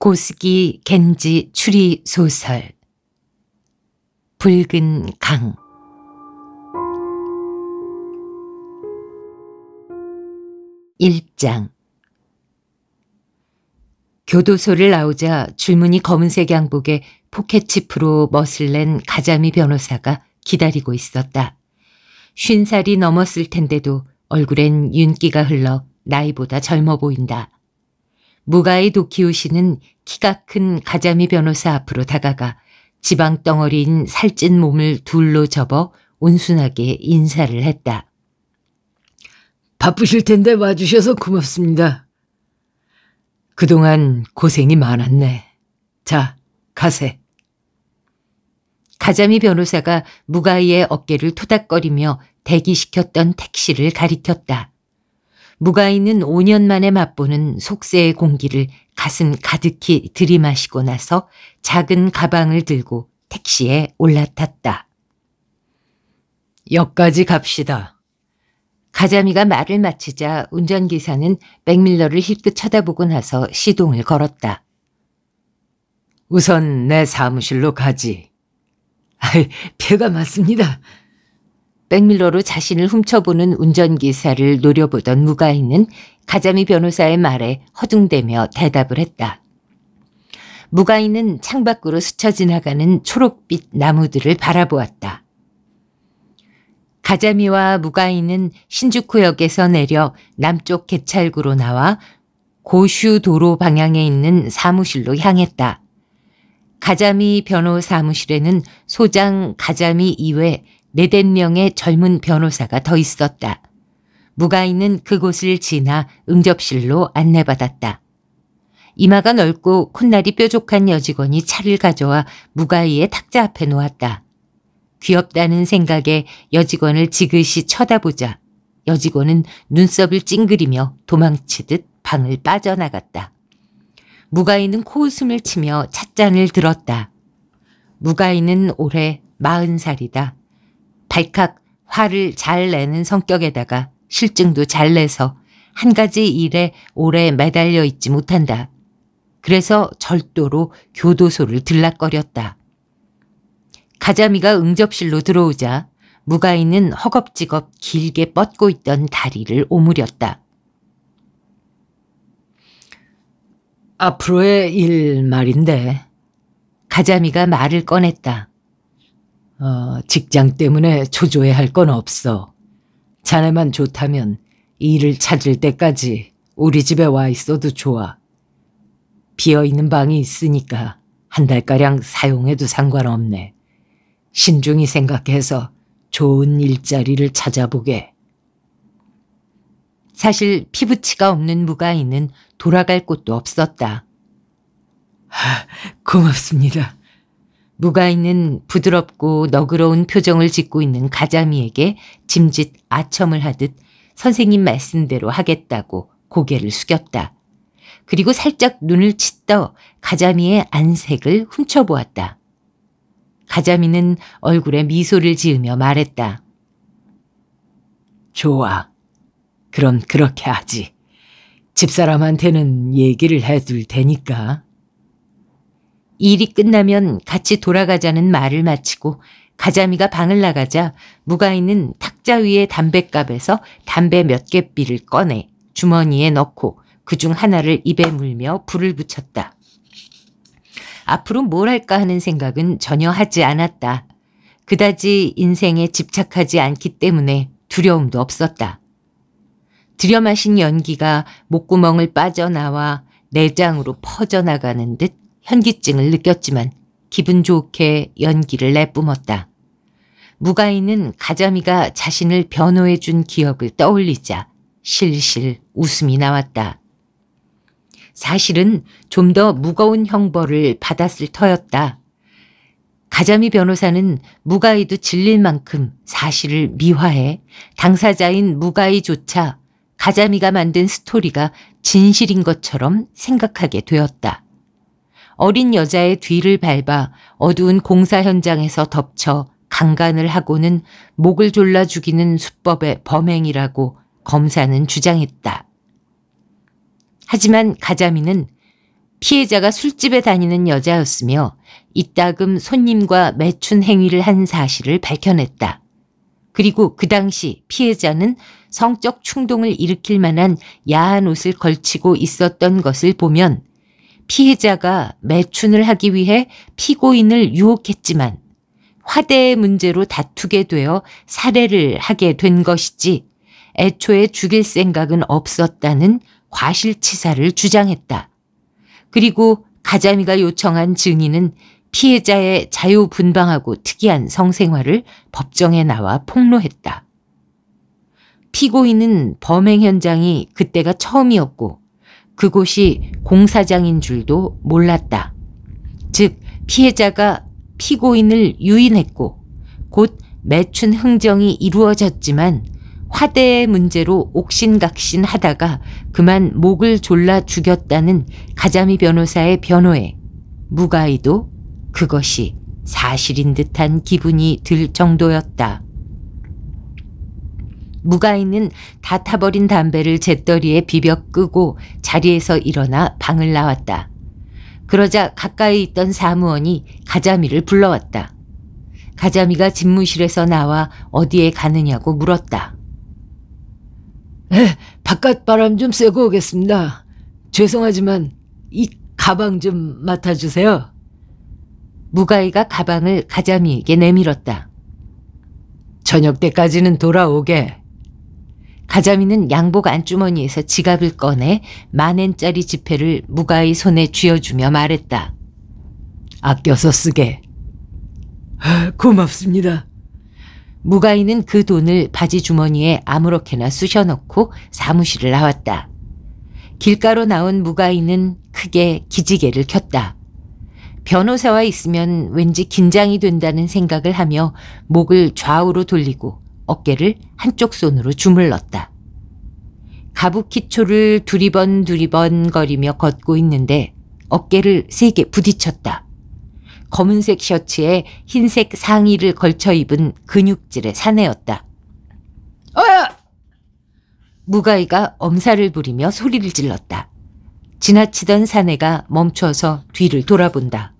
고스기 겐지 추리 소설 붉은 강1장 교도소를 나오자 줄무늬 검은색 양복에 포켓칩으로 멋을 낸 가자미 변호사가 기다리고 있었다. 쉰 살이 넘었을 텐데도 얼굴엔 윤기가 흘러 나이보다 젊어 보인다. 무가이 도키우 시는 키가 큰 가자미 변호사 앞으로 다가가 지방 덩어리인 살찐 몸을 둘로 접어 온순하게 인사를 했다. 바쁘실 텐데 와주셔서 고맙습니다. 그동안 고생이 많았네. 자, 가세. 가자미 변호사가 무가이의 어깨를 토닥거리며 대기시켰던 택시를 가리켰다. 무가 있는 5년 만에 맛보는 속세의 공기를 가슴 가득히 들이마시고 나서 작은 가방을 들고 택시에 올라탔다. 역까지 갑시다. 가자미가 말을 마치자 운전기사는 백밀러를 힐끗 쳐다보고 나서 시동을 걸었다. 우선 내 사무실로 가지. 아이, 배가 맞습니다. 백밀러로 자신을 훔쳐보는 운전기사를 노려보던 무가인은 가자미 변호사의 말에 허둥대며 대답을 했다. 무가인은 창밖으로 스쳐 지나가는 초록빛 나무들을 바라보았다. 가자미와 무가인은 신주쿠역에서 내려 남쪽 개찰구로 나와 고슈 도로 방향에 있는 사무실로 향했다. 가자미 변호 사무실에는 소장 가자미 이외 네댓명의 젊은 변호사가 더 있었다. 무가 있는 그곳을 지나 응접실로 안내받았다. 이마가 넓고 콧날이 뾰족한 여직원이 차를 가져와 무가이의 탁자 앞에 놓았다. 귀엽다는 생각에 여직원을 지그시 쳐다보자 여직원은 눈썹을 찡그리며 도망치듯 방을 빠져나갔다. 무가이는 코웃음을 치며 찻잔을 들었다. 무가이는 올해 마흔 살이다. 발칵 화를 잘 내는 성격에다가 실증도 잘 내서 한 가지 일에 오래 매달려 있지 못한다. 그래서 절도로 교도소를 들락거렸다. 가자미가 응접실로 들어오자 무가인는 허겁지겁 길게 뻗고 있던 다리를 오므렸다. 앞으로의 일 말인데. 가자미가 말을 꺼냈다. 어, 직장 때문에 초조해 할 건 없어. 자네만 좋다면 일을 찾을 때까지 우리 집에 와 있어도 좋아. 비어있는 방이 있으니까 한 달가량 사용해도 상관없네. 신중히 생각해서 좋은 일자리를 찾아보게. 사실 피부치가 없는 무가인는 돌아갈 곳도 없었다. 고맙습니다. 무가 있는 부드럽고 너그러운 표정을 짓고 있는 가자미에게 짐짓 아첨을 하듯 선생님 말씀대로 하겠다고 고개를 숙였다. 그리고 살짝 눈을 치떠 가자미의 안색을 훔쳐보았다. 가자미는 얼굴에 미소를 지으며 말했다. 좋아. 그럼 그렇게 하지. 집사람한테는 얘기를 해둘 테니까. 일이 끝나면 같이 돌아가자는 말을 마치고 가자미가 방을 나가자 무가인는 탁자 위의 담뱃갑에서 담배 몇 개비를 꺼내 주머니에 넣고 그 중 하나를 입에 물며 불을 붙였다. 앞으로 뭘 할까 하는 생각은 전혀 하지 않았다. 그다지 인생에 집착하지 않기 때문에 두려움도 없었다. 들여 마신 연기가 목구멍을 빠져나와 내장으로 퍼져나가는 듯 현기증을 느꼈지만 기분 좋게 연기를 내뿜었다. 무가인은 가자미가 자신을 변호해 준 기억을 떠올리자 실실 웃음이 나왔다. 사실은 좀 더 무거운 형벌을 받았을 터였다. 가자미 변호사는 무가이도 질릴 만큼 사실을 미화해 당사자인 무가이조차 가자미가 만든 스토리가 진실인 것처럼 생각하게 되었다. 어린 여자의 뒤를 밟아 어두운 공사 현장에서 덮쳐 강간을 하고는 목을 졸라 죽이는 수법의 범행이라고 검사는 주장했다. 하지만 가자미는 피해자가 술집에 다니는 여자였으며 이따금 손님과 매춘 행위를 한 사실을 밝혀냈다. 그리고 그 당시 피해자는 성적 충동을 일으킬 만한 야한 옷을 걸치고 있었던 것을 보면 피해자가 매춘을 하기 위해 피고인을 유혹했지만 화대의 문제로 다투게 되어 살해를 하게 된 것이지 애초에 죽일 생각은 없었다는 과실치사를 주장했다. 그리고 가자미가 요청한 증인은 피해자의 자유분방하고 특이한 성생활을 법정에 나와 폭로했다. 피고인은 범행 현장이 그때가 처음이었고 그곳이 공사장인 줄도 몰랐다. 즉 피해자가 피고인을 유인했고 곧 매춘 흥정이 이루어졌지만 화대의 문제로 옥신각신 하다가 그만 목을 졸라 죽였다는 가자미 변호사의 변호에 무가이도 그것이 사실인 듯한 기분이 들 정도였다. 무가인은 다 타버린 담배를 잿더리에 비벼 끄고 자리에서 일어나 방을 나왔다. 그러자 가까이 있던 사무원이 가자미를 불러왔다. 가자미가 집무실에서 나와 어디에 가느냐고 물었다. 에, 바깥 바람 좀 쐬고 오겠습니다. 죄송하지만 이 가방 좀 맡아주세요. 무가이가 가방을 가자미에게 내밀었다. 저녁 때까지는 돌아오게. 가자미는 양복 안주머니에서 지갑을 꺼내 만엔짜리 지폐를 무가의 손에 쥐어주며 말했다. 아껴서 쓰게. 고맙습니다. 무가이는 그 돈을 바지 주머니에 아무렇게나 쑤셔넣고 사무실을 나왔다. 길가로 나온 무가이는 크게 기지개를 켰다. 변호사와 있으면 왠지 긴장이 된다는 생각을 하며 목을 좌우로 돌리고 어깨를 한쪽 손으로 주물렀다. 가부키초를 두리번 두리번 거리며 걷고 있는데 어깨를 세게 부딪혔다. 검은색 셔츠에 흰색 상의를 걸쳐 입은 근육질의 사내였다. 어야! 무가이가 엄살을 부리며 소리를 질렀다. 지나치던 사내가 멈춰서 뒤를 돌아본다.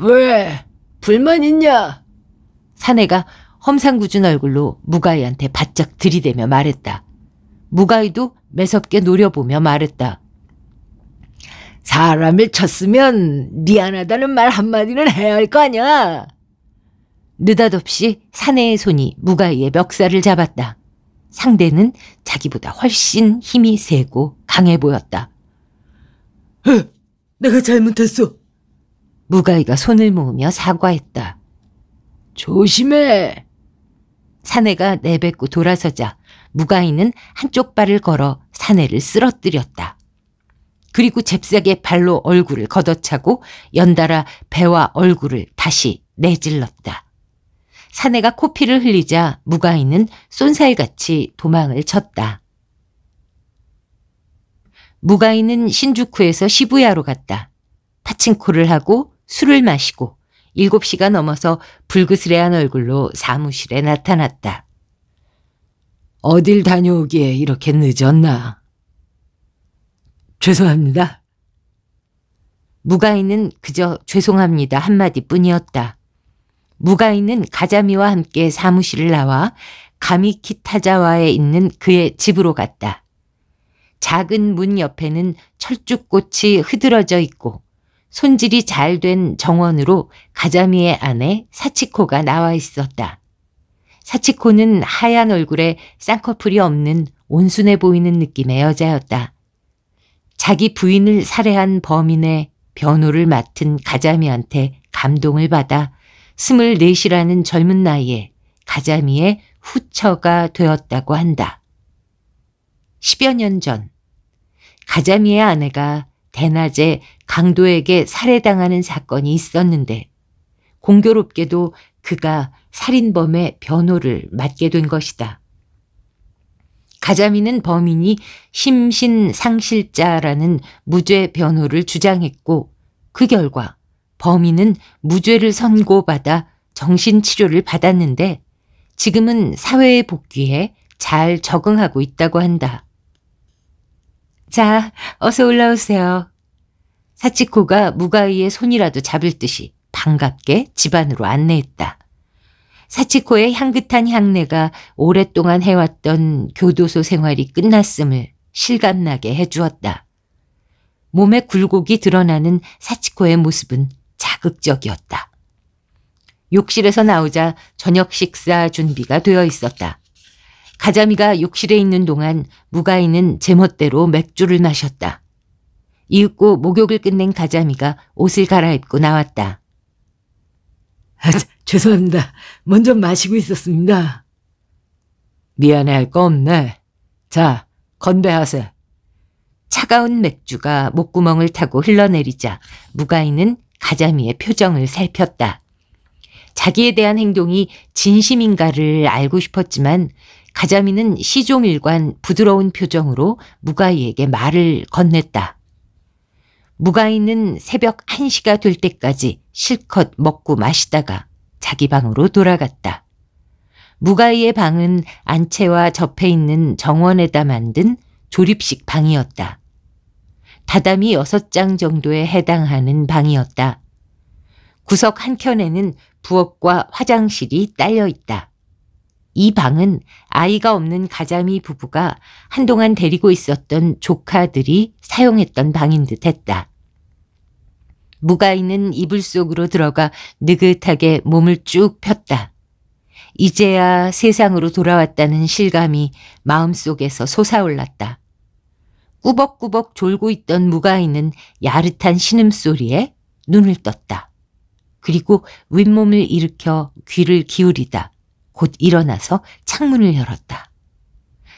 왜? 불만 있냐? 사내가 험상궂은 얼굴로 무가이한테 바짝 들이대며 말했다. 무가이도 매섭게 노려보며 말했다. 사람을 쳤으면 미안하다는 말 한마디는 해야 할 거 아냐. 느닷없이 사내의 손이 무가이의 멱살을 잡았다. 상대는 자기보다 훨씬 힘이 세고 강해 보였다. 에, 어, 내가 잘못했어. 무가이가 손을 모으며 사과했다. 조심해. 사내가 내뱉고 돌아서자 무가인은 한쪽 발을 걸어 사내를 쓰러뜨렸다. 그리고 잽싸게 발로 얼굴을 걷어차고 연달아 배와 얼굴을 다시 내질렀다. 사내가 코피를 흘리자 무가인은 쏜살같이 도망을 쳤다. 무가인은 신주쿠에서 시부야로 갔다. 파칭코를 하고 술을 마시고 7시가 넘어서 불그스레한 얼굴로 사무실에 나타났다. 어딜 다녀오기에 이렇게 늦었나? 죄송합니다. 무가인은 그저 죄송합니다 한마디 뿐이었다. 무가인은 가자미와 함께 사무실을 나와 가미키타자와에 있는 그의 집으로 갔다. 작은 문 옆에는 철쭉꽃이 흐드러져 있고 손질이 잘 된 정원으로 가자미의 안에 사치코가 나와 있었다. 사치코는 하얀 얼굴에 쌍꺼풀이 없는 온순해 보이는 느낌의 여자였다. 자기 부인을 살해한 범인의 변호를 맡은 가자미한테 감동을 받아 24시라는 젊은 나이에 가자미의 후처가 되었다고 한다. 10여 년 전, 가자미의 아내가 대낮에 강도에게 살해당하는 사건이 있었는데 공교롭게도 그가 살인범의 변호를 맡게 된 것이다. 가자미는 범인이 심신상실자라는 무죄 변호를 주장했고 그 결과 범인은 무죄를 선고받아 정신치료를 받았는데 지금은 사회에 복귀해 잘 적응하고 있다고 한다. 자, 어서 올라오세요. 사치코가 무가이의 손이라도 잡을 듯이 반갑게 집안으로 안내했다. 사치코의 향긋한 향내가 오랫동안 해왔던 교도소 생활이 끝났음을 실감나게 해주었다. 몸에 굴곡이 드러나는 사치코의 모습은 자극적이었다. 욕실에서 나오자 저녁 식사 준비가 되어 있었다. 가자미가 욕실에 있는 동안 무가인는 제멋대로 맥주를 마셨다. 이윽고 목욕을 끝낸 가자미가 옷을 갈아입고 나왔다. 아, 죄송합니다. 먼저 마시고 있었습니다. 미안해할 거 없네. 자, 건배하세. 차가운 맥주가 목구멍을 타고 흘러내리자 무가인는 가자미의 표정을 살폈다. 자기에 대한 행동이 진심인가를 알고 싶었지만 가자미는 시종일관 부드러운 표정으로 무가이에게 말을 건넸다. 무가이는 새벽 1시가 될 때까지 실컷 먹고 마시다가 자기 방으로 돌아갔다. 무가이의 방은 안채와 접해 있는 정원에다 만든 조립식 방이었다. 다담이 6장 정도에 해당하는 방이었다. 구석 한켠에는 부엌과 화장실이 딸려 있다. 이 방은 아이가 없는 가자미 부부가 한동안 데리고 있었던 조카들이 사용했던 방인 듯 했다. 무가인은 이불 속으로 들어가 느긋하게 몸을 쭉 폈다. 이제야 세상으로 돌아왔다는 실감이 마음속에서 솟아올랐다. 꾸벅꾸벅 졸고 있던 무가인은 야릇한 신음소리에 눈을 떴다. 그리고 윗몸을 일으켜 귀를 기울이다. 곧 일어나서 창문을 열었다.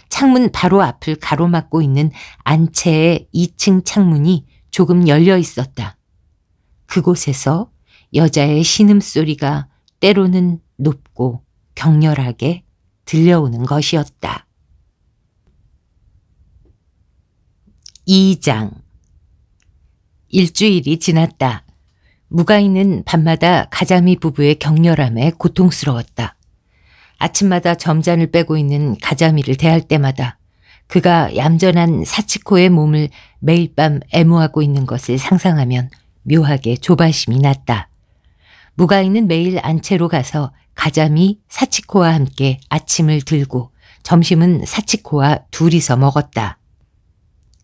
창문 바로 앞을 가로막고 있는 안채의 2층 창문이 조금 열려 있었다. 그곳에서 여자의 신음소리가 때로는 높고 격렬하게 들려오는 것이었다. 2장 일주일이 지났다. 무가인는 밤마다 가자미 부부의 격렬함에 고통스러웠다. 아침마다 점잔을 빼고 있는 가자미를 대할 때마다 그가 얌전한 사치코의 몸을 매일 밤 애무하고 있는 것을 상상하면 묘하게 조바심이 났다. 무가인는 매일 안채로 가서 가자미 사치코와 함께 아침을 들고 점심은 사치코와 둘이서 먹었다.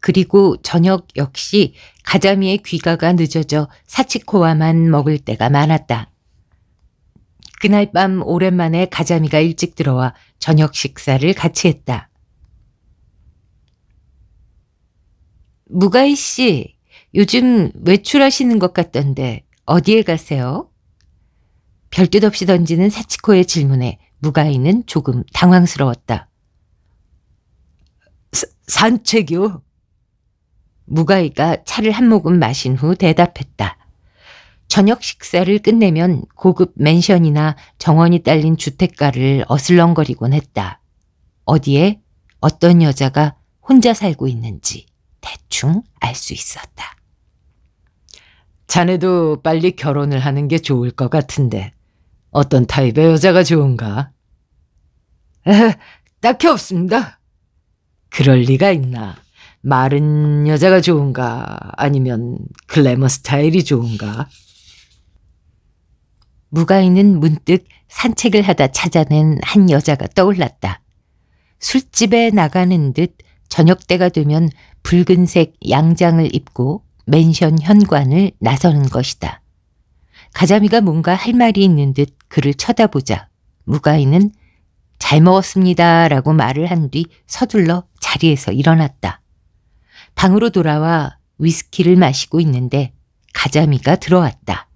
그리고 저녁 역시 가자미의 귀가가 늦어져 사치코와만 먹을 때가 많았다. 그날 밤 오랜만에 가자미가 일찍 들어와 저녁 식사를 같이 했다. 무가희 씨, 요즘 외출하시는 것 같던데 어디에 가세요? 별뜻 없이 던지는 사치코의 질문에 무가희는 조금 당황스러웠다. 산책이요? 무가희가 차를 한 모금 마신 후 대답했다. 저녁 식사를 끝내면 고급 맨션이나 정원이 딸린 주택가를 어슬렁거리곤 했다. 어디에 어떤 여자가 혼자 살고 있는지 대충 알 수 있었다. 자네도 빨리 결혼을 하는 게 좋을 것 같은데 어떤 타입의 여자가 좋은가? 에, 딱히 없습니다. 그럴 리가 있나? 마른 여자가 좋은가? 아니면 글래머 스타일이 좋은가? 무가인은 문득 산책을 하다 찾아낸 한 여자가 떠올랐다. 술집에 나가는 듯 저녁 때가 되면 붉은색 양장을 입고 맨션 현관을 나서는 것이다. 가자미가 뭔가 할 말이 있는 듯 그를 쳐다보자 무가인은 잘 먹었습니다 라고 말을 한 뒤 서둘러 자리에서 일어났다. 방으로 돌아와 위스키를 마시고 있는데 가자미가 들어왔다.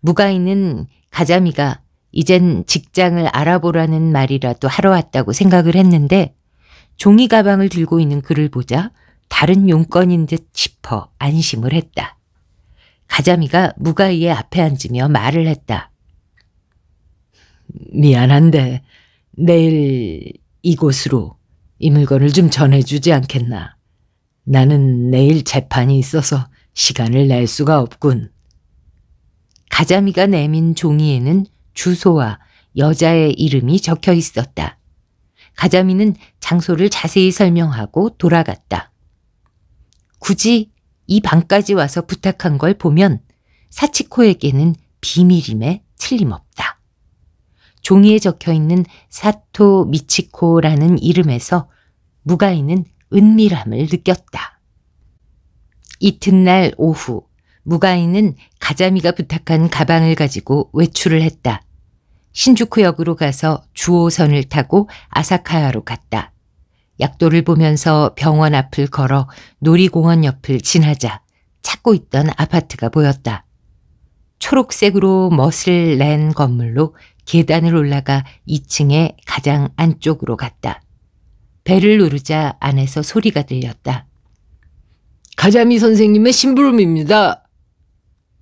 무가인은 가자미가 이젠 직장을 알아보라는 말이라도 하러 왔다고 생각을 했는데 종이 가방을 들고 있는 그를 보자 다른 용건인 듯 싶어 안심을 했다. 가자미가 무가이의 앞에 앉으며 말을 했다. 미안한데 내일 이곳으로 이 물건을 좀 전해주지 않겠나. 나는 내일 재판이 있어서 시간을 낼 수가 없군. 가자미가 내민 종이에는 주소와 여자의 이름이 적혀 있었다. 가자미는 장소를 자세히 설명하고 돌아갔다. 굳이 이 방까지 와서 부탁한 걸 보면 사치코에게는 비밀임에 틀림없다. 종이에 적혀 있는 사토 미치코라는 이름에서 무가인는 은밀함을 느꼈다. 이튿날 오후 무가인은 가자미가 부탁한 가방을 가지고 외출을 했다. 신주쿠역으로 가서 주호선을 타고 아사카야로 갔다. 약도를 보면서 병원 앞을 걸어 놀이공원 옆을 지나자 찾고 있던 아파트가 보였다. 초록색으로 멋을 낸 건물로 계단을 올라가 2층의 가장 안쪽으로 갔다. 배를 누르자 안에서 소리가 들렸다. 가자미 선생님의 심부름입니다.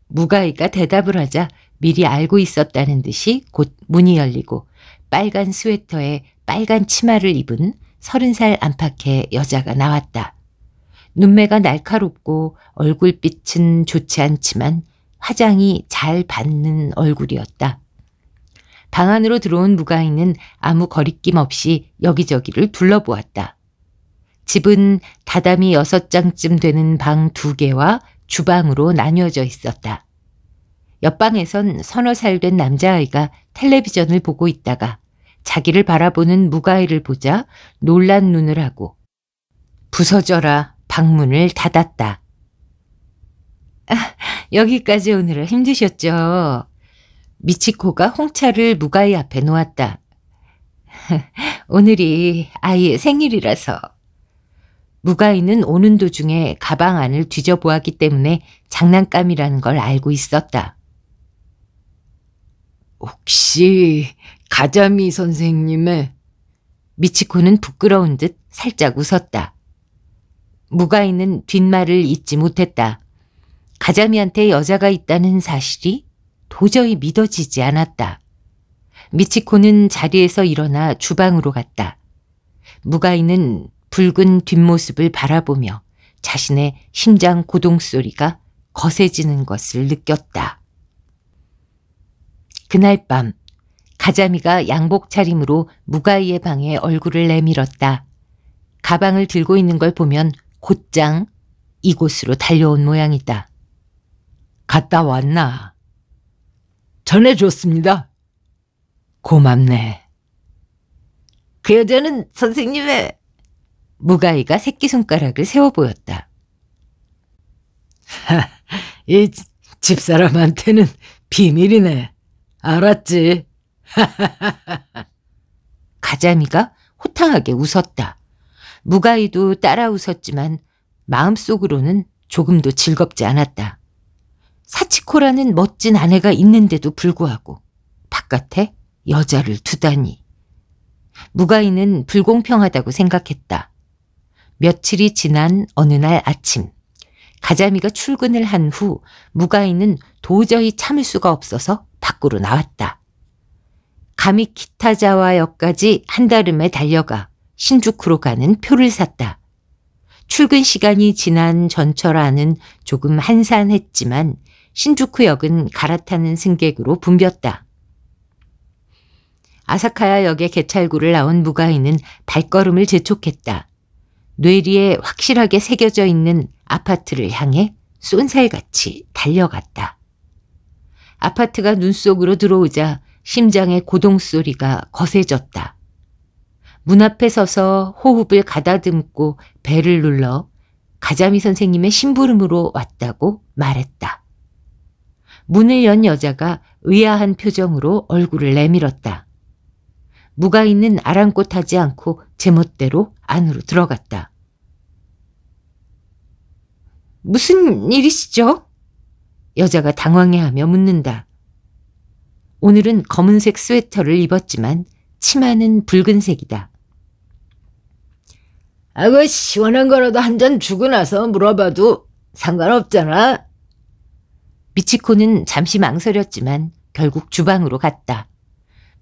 무가이가 대답을 하자 미리 알고 있었다는 듯이 곧 문이 열리고 빨간 스웨터에 빨간 치마를 입은 서른 살 안팎의 여자가 나왔다. 눈매가 날카롭고 얼굴빛은 좋지 않지만 화장이 잘 받는 얼굴이었다. 방 안으로 들어온 무가이는 아무 거리낌 없이 여기저기를 둘러보았다. 집은 다담이 여섯 장쯤 되는 방 두 개와 주방으로 나뉘어져 있었다. 옆방에선 서너 살 된 남자아이가 텔레비전을 보고 있다가 자기를 바라보는 무가이를 보자 놀란 눈을 하고 부서져라 방문을 닫았다. 아, 여기까지 오느라 힘드셨죠? 미치코가 홍차를 무가이 앞에 놓았다. 오늘이 아이의 생일이라서 무가이는 오는 도중에 가방 안을 뒤져보았기 때문에 장난감이라는 걸 알고 있었다. 혹시 가자미 선생님의 미치코는 부끄러운 듯 살짝 웃었다. 무가이는 뒷말을 잊지 못했다. 가자미한테 여자가 있다는 사실이 도저히 믿어지지 않았다. 미치코는 자리에서 일어나 주방으로 갔다. 무가이는 붉은 뒷모습을 바라보며 자신의 심장 고동 소리가 거세지는 것을 느꼈다. 그날 밤 가자미가 양복 차림으로 무가이의 방에 얼굴을 내밀었다. 가방을 들고 있는 걸 보면 곧장 이곳으로 달려온 모양이다. 갔다 왔나? 전해줬습니다. 고맙네. 그 여자는 선생님의 무가이가 새끼손가락을 세워 보였다. 하, 이 집사람한테는 비밀이네. 알았지? 가자미가 호탕하게 웃었다. 무가이도 따라 웃었지만 마음속으로는 조금도 즐겁지 않았다. 사치코라는 멋진 아내가 있는데도 불구하고 바깥에 여자를 두다니. 무가이는 불공평하다고 생각했다. 며칠이 지난 어느 날 아침 가자미가 출근을 한 후 무가인은 도저히 참을 수가 없어서 밖으로 나왔다. 가미 키타자와역까지 한달음에 달려가 신주쿠로 가는 표를 샀다. 출근 시간이 지난 전철 안은 조금 한산했지만 신주쿠역은 갈아타는 승객으로 붐볐다. 아사카야역의 개찰구를 나온 무가인은 발걸음을 재촉했다. 뇌리에 확실하게 새겨져 있는 아파트를 향해 쏜살같이 달려갔다. 아파트가 눈 속으로 들어오자 심장의 고동소리가 거세졌다. 문 앞에 서서 호흡을 가다듬고 배를 눌러 가자미 선생님의 심부름으로 왔다고 말했다. 문을 연 여자가 의아한 표정으로 얼굴을 내밀었다. 무가 있는 아랑곳하지 않고 제멋대로 안으로 들어갔다. 무슨 일이시죠? 여자가 당황해하며 묻는다. 오늘은 검은색 스웨터를 입었지만 치마는 붉은색이다. 아그 시원한 거라도 한 잔 주고 나서 물어봐도 상관없잖아. 미치코는 잠시 망설였지만 결국 주방으로 갔다.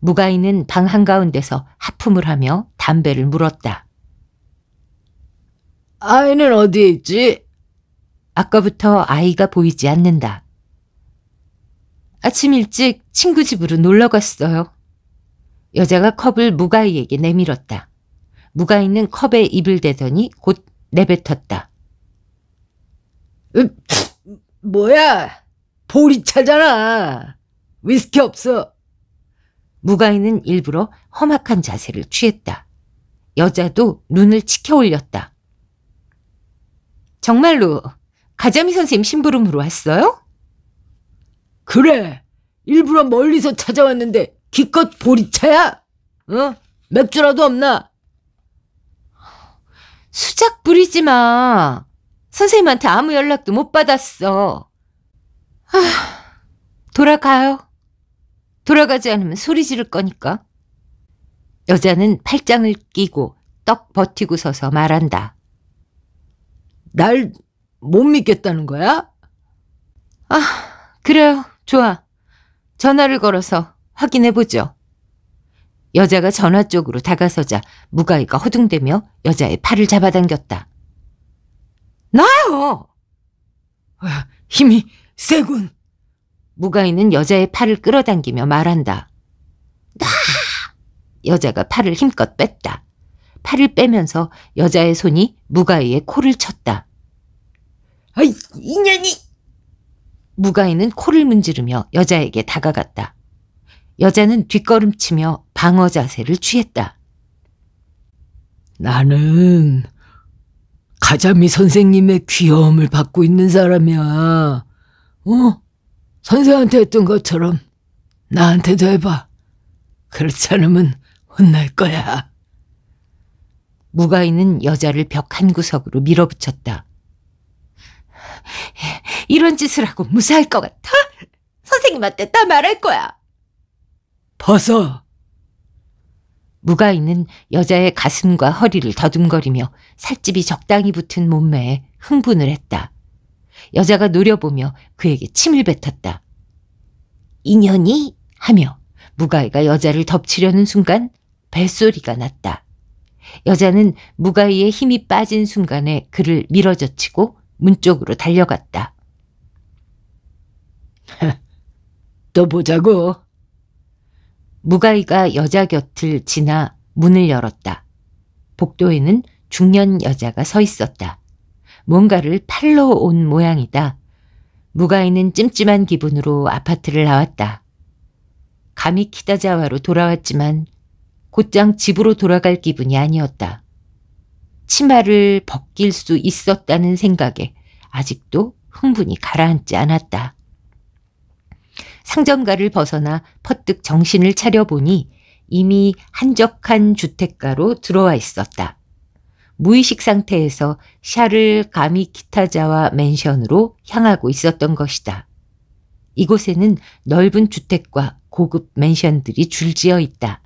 무가이는방 한가운데서 하품을 하며 담배를 물었다. 아이는 어디에 있지? 아까부터 아이가 보이지 않는다. 아침 일찍 친구 집으로 놀러 갔어요. 여자가 컵을 무가이에게 내밀었다. 무가이는 컵에 입을 대더니 곧 내뱉었다. 으, 뭐야? 보리차잖아. 위스키 없어. 무가인은 일부러 험악한 자세를 취했다. 여자도 눈을 치켜 올렸다. 정말로 가자미 선생님 심부름으로 왔어요? 그래. 일부러 멀리서 찾아왔는데 기껏 보리차야? 어? 맥주라도 없나? 수작 부리지 마. 선생님한테 아무 연락도 못 받았어. 아, 돌아가요. 돌아가지 않으면 소리 지를 거니까. 여자는 팔짱을 끼고 떡 버티고 서서 말한다. 날 못 믿겠다는 거야? 아, 그래요. 좋아. 전화를 걸어서 확인해보죠. 여자가 전화 쪽으로 다가서자 무가이가 허둥대며 여자의 팔을 잡아당겼다. 나요! 힘이 세군. 무가 이는 여자의 팔을 끌어당기며 말한다. 나! 여자가 팔을 힘껏 뺐다. 팔을 빼면서 여자의 손이 무가이의 코를 쳤다. 아이, 인연이 무가이는 코를 문지르며 여자에게 다가갔다. 여자는 뒷걸음치며 방어 자세를 취했다. 나는 가자미 선생님의 귀여움을 받고 있는 사람이야. 어? 선생한테 했던 것처럼 나한테도 해봐. 그렇지 않으면 혼날 거야. 무가 있는 여자를 벽 한 구석으로 밀어붙였다. 이런 짓을 하고 무사할 것 같아? 선생님한테 다 말할 거야. 벗어. 무가 있는 여자의 가슴과 허리를 더듬거리며 살집이 적당히 붙은 몸매에 흥분을 했다. 여자가 노려보며 그에게 침을 뱉었다. 인연이? 하며 무가이가 여자를 덮치려는 순간 뱃소리가 났다. 여자는 무가이의 힘이 빠진 순간에 그를 밀어젖히고 문 쪽으로 달려갔다. 또 보자고. 무가이가 여자 곁을 지나 문을 열었다. 복도에는 중년 여자가 서 있었다. 뭔가를 팔러 온 모양이다. 무가인는 찜찜한 기분으로 아파트를 나왔다. 감히 키다자와로 돌아왔지만 곧장 집으로 돌아갈 기분이 아니었다. 치마를 벗길 수 있었다는 생각에 아직도 흥분이 가라앉지 않았다. 상점가를 벗어나 퍼뜩 정신을 차려보니 이미 한적한 주택가로 들어와 있었다. 무의식 상태에서 샤를 가미 기타자와 맨션으로 향하고 있었던 것이다. 이곳에는 넓은 주택과 고급 맨션들이 줄지어 있다.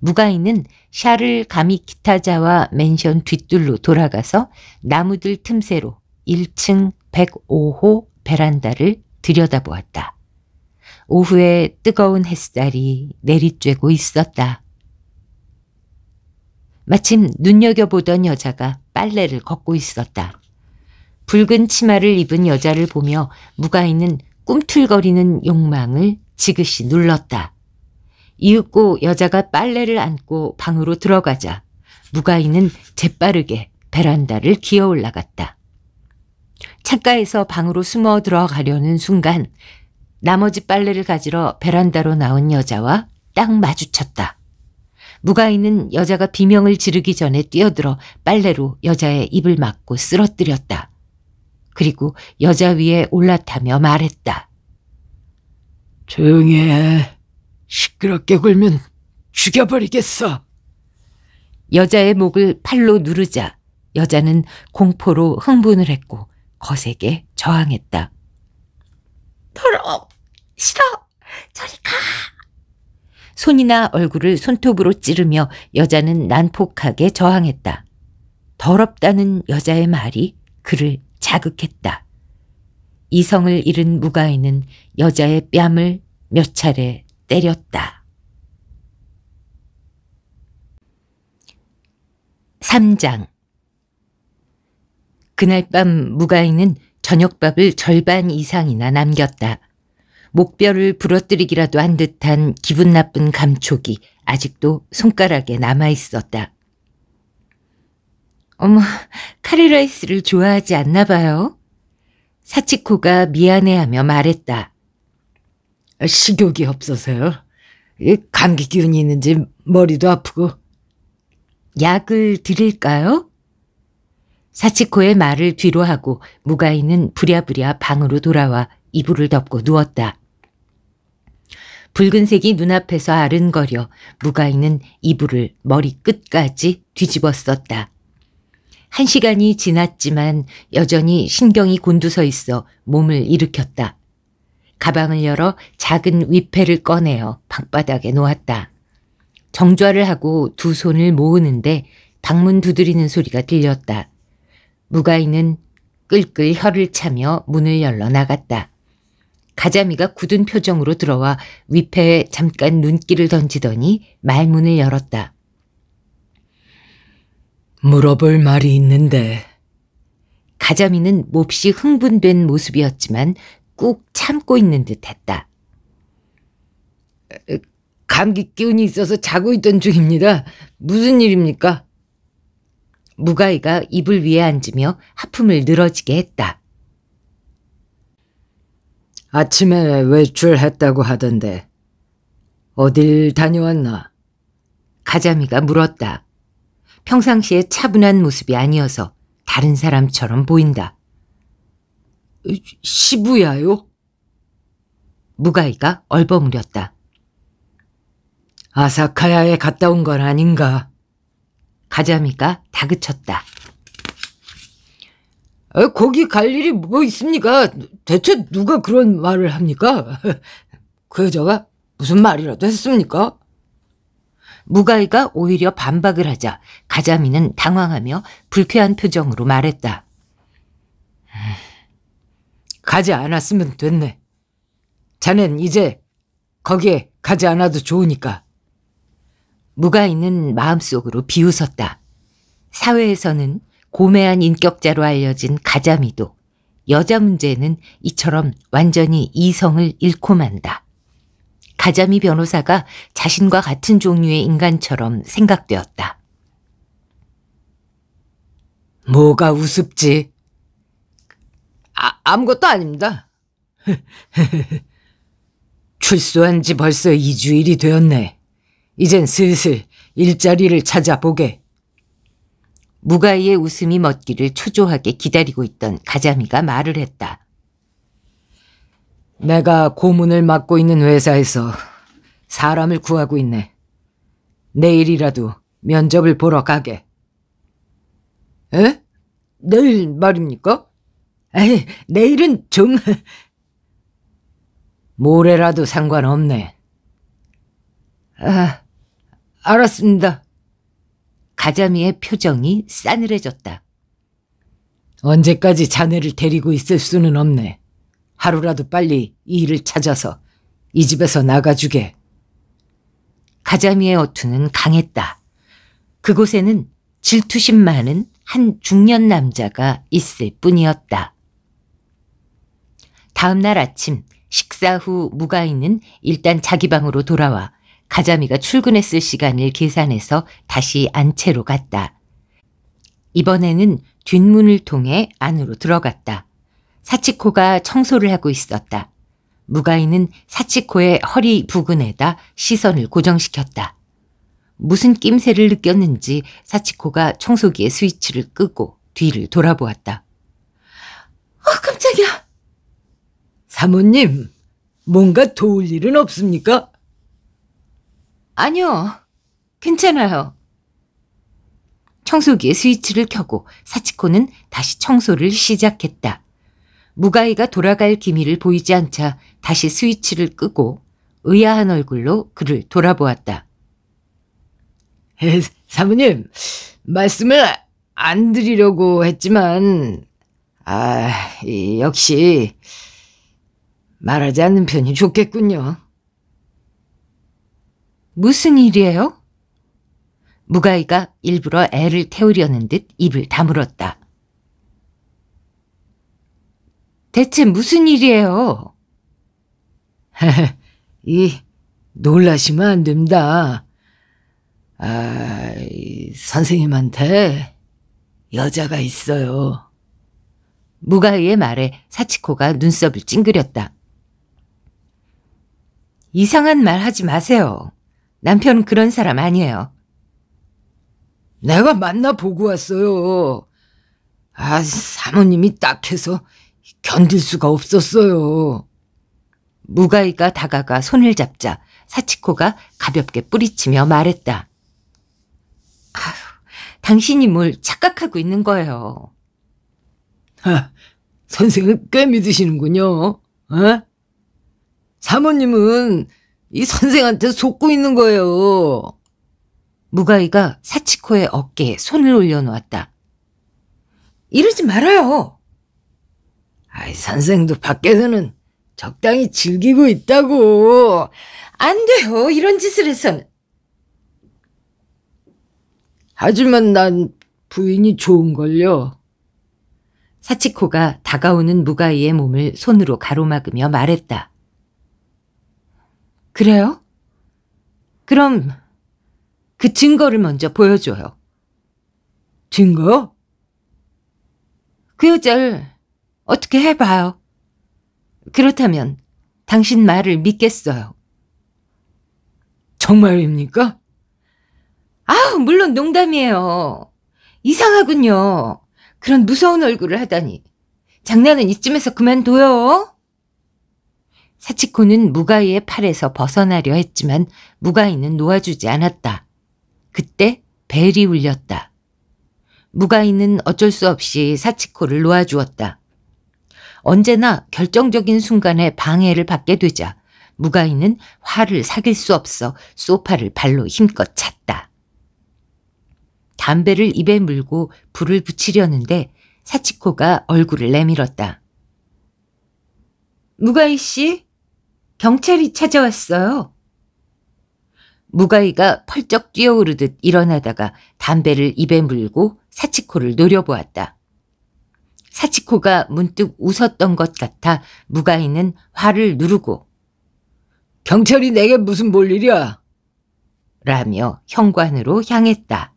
무가인은 샤를 가미 기타자와 맨션 뒷뜰로 돌아가서 나무들 틈새로 1층 105호 베란다를 들여다보았다. 오후에 뜨거운 햇살이 내리쬐고 있었다. 마침 눈여겨보던 여자가 빨래를 걷고 있었다. 붉은 치마를 입은 여자를 보며 무가인는 꿈틀거리는 욕망을 지그시 눌렀다. 이윽고 여자가 빨래를 안고 방으로 들어가자 무가인는 재빠르게 베란다를 기어 올라갔다. 창가에서 방으로 숨어 들어가려는 순간 나머지 빨래를 가지러 베란다로 나온 여자와 딱 마주쳤다. 무가이는 여자가 비명을 지르기 전에 뛰어들어 빨래로 여자의 입을 막고 쓰러뜨렸다. 그리고 여자 위에 올라타며 말했다. 조용히 해. 시끄럽게 굴면 죽여버리겠어. 여자의 목을 팔로 누르자 여자는 공포로 흥분을 했고 거세게 저항했다. 더러워. 싫어. 저리 가. 손이나 얼굴을 손톱으로 찌르며 여자는 난폭하게 저항했다. 더럽다는 여자의 말이 그를 자극했다. 이성을 잃은 무가인은 여자의 뺨을 몇 차례 때렸다. 3장 그날 밤 무가인은 저녁밥을 절반 이상이나 남겼다. 목뼈를 부러뜨리기라도 한 듯한 기분 나쁜 감촉이 아직도 손가락에 남아 있었다. 어머, 카레라이스를 좋아하지 않나 봐요. 사치코가 미안해하며 말했다. 식욕이 없어서요. 감기 기운이 있는지 머리도 아프고. 약을 드릴까요? 사치코의 말을 뒤로 하고 무가이는 부랴부랴 방으로 돌아와 이불을 덮고 누웠다. 붉은색이 눈앞에서 아른거려 무가이는 이불을 머리끝까지 뒤집어 썼다. 한 시간이 지났지만 여전히 신경이 곤두서 있어 몸을 일으켰다. 가방을 열어 작은 위패를 꺼내어 방바닥에 놓았다. 정좌를 하고 두 손을 모으는데 방문 두드리는 소리가 들렸다. 무가이는 끌끌 혀를 차며 문을 열러 나갔다. 가자미가 굳은 표정으로 들어와 위패에 잠깐 눈길을 던지더니 말문을 열었다. 물어볼 말이 있는데. 가자미는 몹시 흥분된 모습이었지만 꾹 참고 있는 듯 했다. 감기 기운이 있어서 자고 있던 중입니다. 무슨 일입니까? 무가이가 이불 위에 앉으며 하품을 늘어지게 했다. 아침에 외출했다고 하던데 어딜 다녀왔나? 가자미가 물었다. 평상시에 차분한 모습이 아니어서 다른 사람처럼 보인다. 시부야요? 무가이가 얼버무렸다. 아사카야에 갔다 온 건 아닌가? 가자미가 다그쳤다. 거기 갈 일이 뭐 있습니까? 대체 누가 그런 말을 합니까? 그 여자가 무슨 말이라도 했습니까? 무가이가 오히려 반박을 하자 가자미는 당황하며 불쾌한 표정으로 말했다. 가지 않았으면 됐네. 자넨 이제 거기에 가지 않아도 좋으니까. 무가이는 마음속으로 비웃었다. 사회에서는 고매한 인격자로 알려진 가자미도 여자 문제는 이처럼 완전히 이성을 잃고 만다. 가자미 변호사가 자신과 같은 종류의 인간처럼 생각되었다. 뭐가 우습지? 아, 아무것도 아닙니다. 출소한 지 벌써 2주일이 되었네. 이젠 슬슬 일자리를 찾아보게. 무가이의 웃음이 멎기를 초조하게 기다리고 있던 가자미가 말을 했다. 내가 고문을 맡고 있는 회사에서 사람을 구하고 있네. 내일이라도 면접을 보러 가게. 에? 내일 말입니까? 에이, 내일은 좀... 모레라도 상관없네. 아, 알았습니다. 가자미의 표정이 싸늘해졌다. 언제까지 자네를 데리고 있을 수는 없네. 하루라도 빨리 이 일을 찾아서 이 집에서 나가주게. 가자미의 어투는 강했다. 그곳에는 질투심 많은 한 중년 남자가 있을 뿐이었다. 다음 날 아침 식사 후 무가 있는 일단 자기 방으로 돌아와 가자미가 출근했을 시간을 계산해서 다시 안채로 갔다. 이번에는 뒷문을 통해 안으로 들어갔다. 사치코가 청소를 하고 있었다. 무가이는 사치코의 허리 부근에다 시선을 고정시켰다. 무슨 낌새를 느꼈는지 사치코가 청소기의 스위치를 끄고 뒤를 돌아보았다. 아, 어, 깜짝이야. 사모님, 뭔가 도울 일은 없습니까? 아니요. 괜찮아요. 청소기의 스위치를 켜고 사치코는 다시 청소를 시작했다. 무가이가 돌아갈 기미를 보이지 않자 다시 스위치를 끄고 의아한 얼굴로 그를 돌아보았다. 사모님, 말씀을 안 드리려고 했지만, 아, 역시 말하지 않는 편이 좋겠군요. 무슨 일이에요? 무가이가 일부러 애를 태우려는 듯 입을 다물었다. 대체 무슨 일이에요? 이 놀라시면 안 됩니다. 아, 선생님한테 여자가 있어요. 무가이의 말에 사치코가 눈썹을 찡그렸다. 이상한 말 하지 마세요. 남편은 그런 사람 아니에요. 내가 만나 보고 왔어요. 아, 사모님이 딱해서 견딜 수가 없었어요. 무가이가 다가가 손을 잡자 사치코가 가볍게 뿌리치며 말했다. 아휴, 당신이 뭘 착각하고 있는 거예요. 아, 선생을 꽤 믿으시는군요. 어? 사모님은 이 선생한테 속고 있는 거예요. 무가이가 사치코의 어깨에 손을 올려놓았다. 이러지 말아요. 아이, 선생도 밖에서는 적당히 즐기고 있다고. 안 돼요. 이런 짓을 해서는. 하지만 난 부인이 좋은걸요. 사치코가 다가오는 무가이의 몸을 손으로 가로막으며 말했다. 그래요? 그럼 그 증거를 먼저 보여줘요. 증거? 그 여자를 어떻게 해봐요. 그렇다면 당신 말을 믿겠어요. 정말입니까? 아우 물론 농담이에요. 이상하군요. 그런 무서운 얼굴을 하다니. 장난은 이쯤에서 그만둬요. 사치코는 무가이의 팔에서 벗어나려 했지만 무가이는 놓아주지 않았다. 그때 벨이 울렸다. 무가이는 어쩔 수 없이 사치코를 놓아주었다. 언제나 결정적인 순간에 방해를 받게 되자 무가이는 화를 사귈 수 없어 소파를 발로 힘껏 찼다. 담배를 입에 물고 불을 붙이려는데 사치코가 얼굴을 내밀었다. 무가이 씨? 경찰이 찾아왔어요. 무가이가 펄쩍 뛰어오르듯 일어나다가 담배를 입에 물고 사치코를 노려보았다. 사치코가 문득 웃었던 것 같아 무가이는 화를 누르고 경찰이 내게 무슨 볼 일이야? 라며 현관으로 향했다.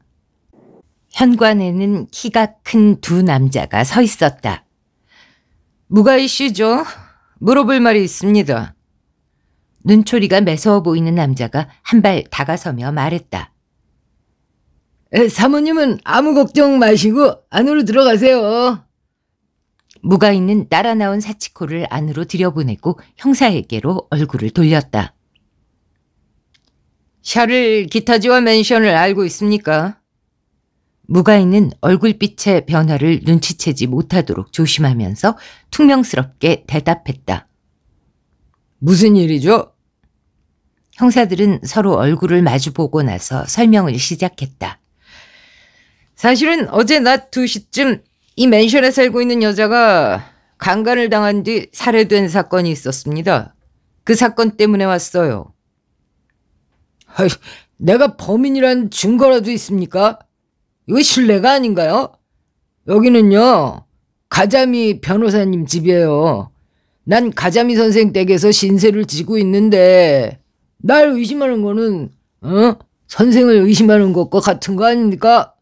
현관에는 키가 큰 두 남자가 서 있었다. 무가이 씨죠? 물어볼 말이 있습니다. 눈초리가 매서워 보이는 남자가 한 발 다가서며 말했다. 사모님은 아무 걱정 마시고 안으로 들어가세요. 무가 있는 따라 나온 사치코를 안으로 들여보내고 형사에게로 얼굴을 돌렸다. 샤를 기타지와 맨션을 알고 있습니까? 무가 있는 얼굴빛의 변화를 눈치채지 못하도록 조심하면서 퉁명스럽게 대답했다. 무슨 일이죠? 형사들은 서로 얼굴을 마주보고 나서 설명을 시작했다. 사실은 어제 낮 2시쯤 이 맨션에 살고 있는 여자가 강간을 당한 뒤 살해된 사건이 있었습니다. 그 사건 때문에 왔어요. 아이, 내가 범인이란 증거라도 있습니까? 이거 신뢰가 아닌가요? 여기는요, 가자미 변호사님 집이에요. 난 가자미 선생 댁에서 신세를 지고 있는데, 날 의심하는 거는 어? 선생을 의심하는 것과 같은 거 아닙니까?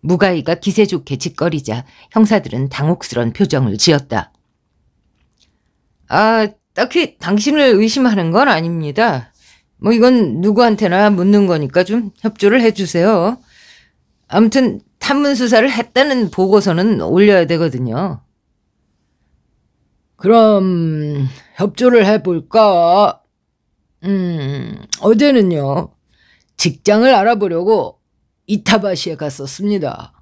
무가이가 기세 좋게 짓거리자 형사들은 당혹스러운 표정을 지었다. 아, 딱히 당신을 의심하는 건 아닙니다. 뭐 이건 누구한테나 묻는 거니까 좀 협조를 해주세요. 아무튼 탐문 수사를 했다는 보고서는 올려야 되거든요. 그럼 협조를 해볼까? 음, 음, 어제는요. 직장을 알아보려고 이타바시에 갔었습니다.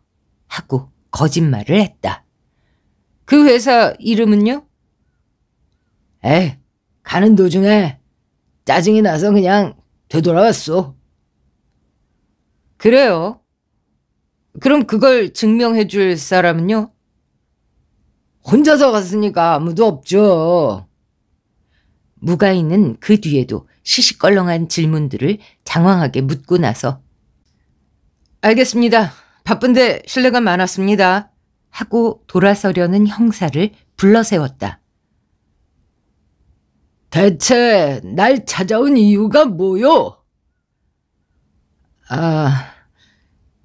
하고 거짓말을 했다. 그 회사 이름은요? 에 가는 도중에 짜증이 나서 그냥 되돌아왔어. 그래요. 그럼 그걸 증명해 줄 사람은요? 혼자서 갔으니까 아무도 없죠. 무가인은 그 뒤에도 시시껄렁한 질문들을 장황하게 묻고 나서 알겠습니다. 바쁜데 실례가 많았습니다. 하고 돌아서려는 형사를 불러세웠다. 대체 날 찾아온 이유가 뭐요? 아,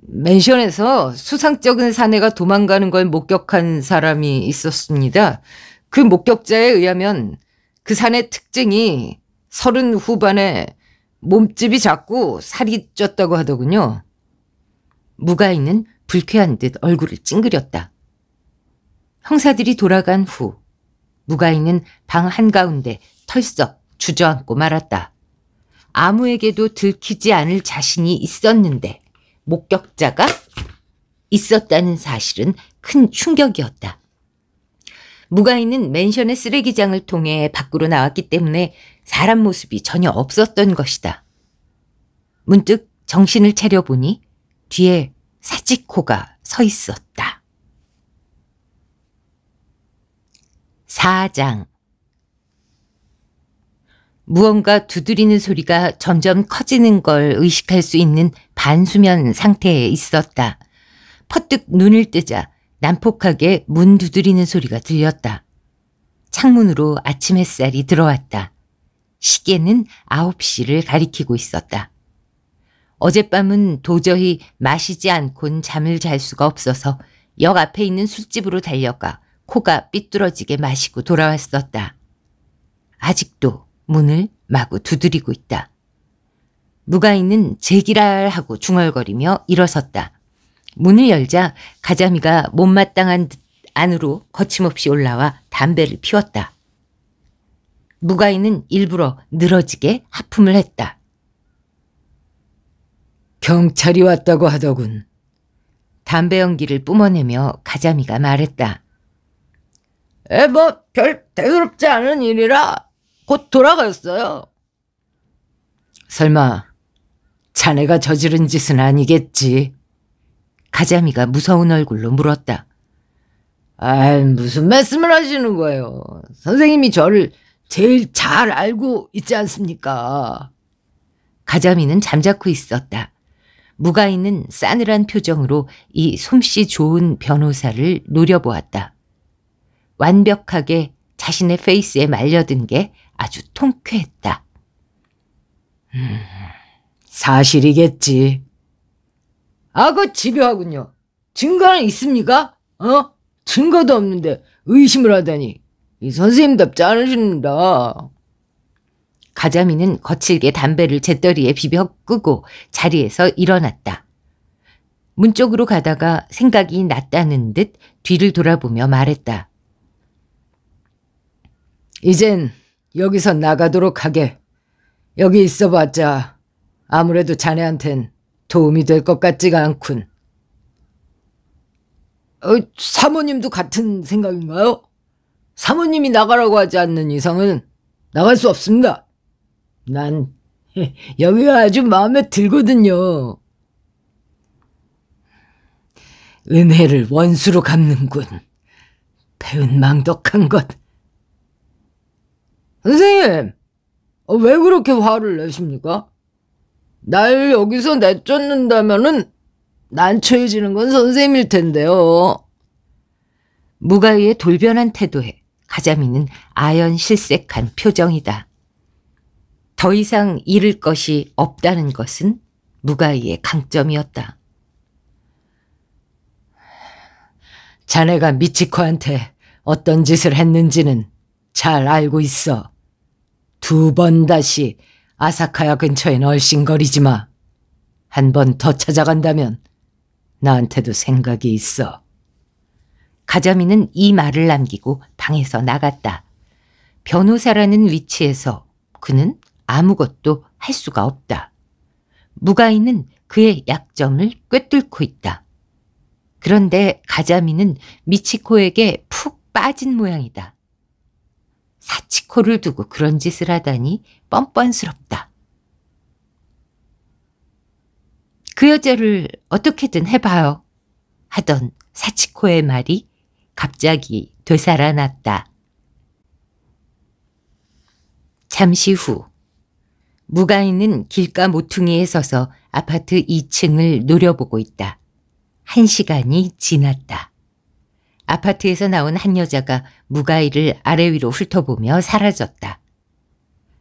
맨션에서 수상적인 사내가 도망가는 걸 목격한 사람이 있었습니다. 그 목격자에 의하면 그 산의 특징이 서른 후반에 몸집이 작고 살이 쪘다고 하더군요. 무가 있는 불쾌한 듯 얼굴을 찡그렸다. 형사들이 돌아간 후 무가 있는 방 한가운데 털썩 주저앉고 말았다. 아무에게도 들키지 않을 자신이 있었는데 목격자가 있었다는 사실은 큰 충격이었다. 무가 있는 맨션의 쓰레기장을 통해 밖으로 나왔기 때문에 사람 모습이 전혀 없었던 것이다. 문득 정신을 차려보니 뒤에 사지코가 서 있었다. 사장 무언가 두드리는 소리가 점점 커지는 걸 의식할 수 있는 반수면 상태에 있었다. 퍼뜩 눈을 뜨자 난폭하게 문 두드리는 소리가 들렸다. 창문으로 아침 햇살이 들어왔다. 시계는 9시를 가리키고 있었다. 어젯밤은 도저히 마시지 않곤 잠을 잘 수가 없어서 역 앞에 있는 술집으로 달려가 코가 삐뚤어지게 마시고 돌아왔었다. 아직도 문을 마구 두드리고 있다. 무가인는 제기랄 하고 중얼거리며 일어섰다. 문을 열자 가자미가 못마땅한 듯 안으로 거침없이 올라와 담배를 피웠다. 무가이는 일부러 늘어지게 하품을 했다. 경찰이 왔다고 하더군. 담배 연기를 뿜어내며 가자미가 말했다. 에, 뭐, 별 대수롭지 않은 일이라 곧 돌아갔어요. 가 설마, 자네가 저지른 짓은 아니겠지. 가자미가 무서운 얼굴로 물었다. 아, 무슨 말씀을 하시는 거예요? 선생님이 저를 제일 잘 알고 있지 않습니까? 가자미는 잠자코 있었다. 무가 있는 싸늘한 표정으로 이 솜씨 좋은 변호사를 노려보았다. 완벽하게 자신의 페이스에 말려든 게 아주 통쾌했다. 음, 사실이겠지. 아어 집요하군요. 증거는 있습니까? 어? 증거도 없는데 의심을 하다니. 이 선생님답지 않으십니다. 가자미는 거칠게 담배를 재떨이에 비벼 끄고 자리에서 일어났다. 문 쪽으로 가다가 생각이 났다는 듯 뒤를 돌아보며 말했다. 이젠 여기서 나가도록 하게. 여기 있어봤자 아무래도 자네한텐 도움이 될 것 같지가 않군. 어, 사모님도 같은 생각인가요? 사모님이 나가라고 하지 않는 이상은 나갈 수 없습니다. 난 여기가 아주 마음에 들거든요. 은혜를 원수로 갚는군. 배은 망덕한 것. 선생님, 어, 왜 그렇게 화를 내십니까? 날 여기서 내쫓는다면은 난처해지는 건 선생님일 텐데요. 무가의의 돌변한 태도에 가자미는 아연 실색한 표정이다. 더 이상 잃을 것이 없다는 것은 무가의의 강점이었다. 자네가 미치코한테 어떤 짓을 했는지는 잘 알고 있어. 두 번 다시 아사카야 근처엔 얼씬거리지 마. 한 번 더 찾아간다면 나한테도 생각이 있어. 가자미는 이 말을 남기고 방에서 나갔다. 변호사라는 위치에서 그는 아무것도 할 수가 없다. 무가이는 그의 약점을 꿰뚫고 있다. 그런데 가자미는 미치코에게 푹 빠진 모양이다. 사치코를 두고 그런 짓을 하다니 뻔뻔스럽다. 그 여자를 어떻게든 해봐요. 하던 사치코의 말이 갑자기 되살아났다. 잠시 후 무가인은 길가 모퉁이에 서서 아파트 2층을 노려보고 있다. 한 시간이 지났다. 아파트에서 나온 한 여자가 무가이를 아래 위로 훑어보며 사라졌다.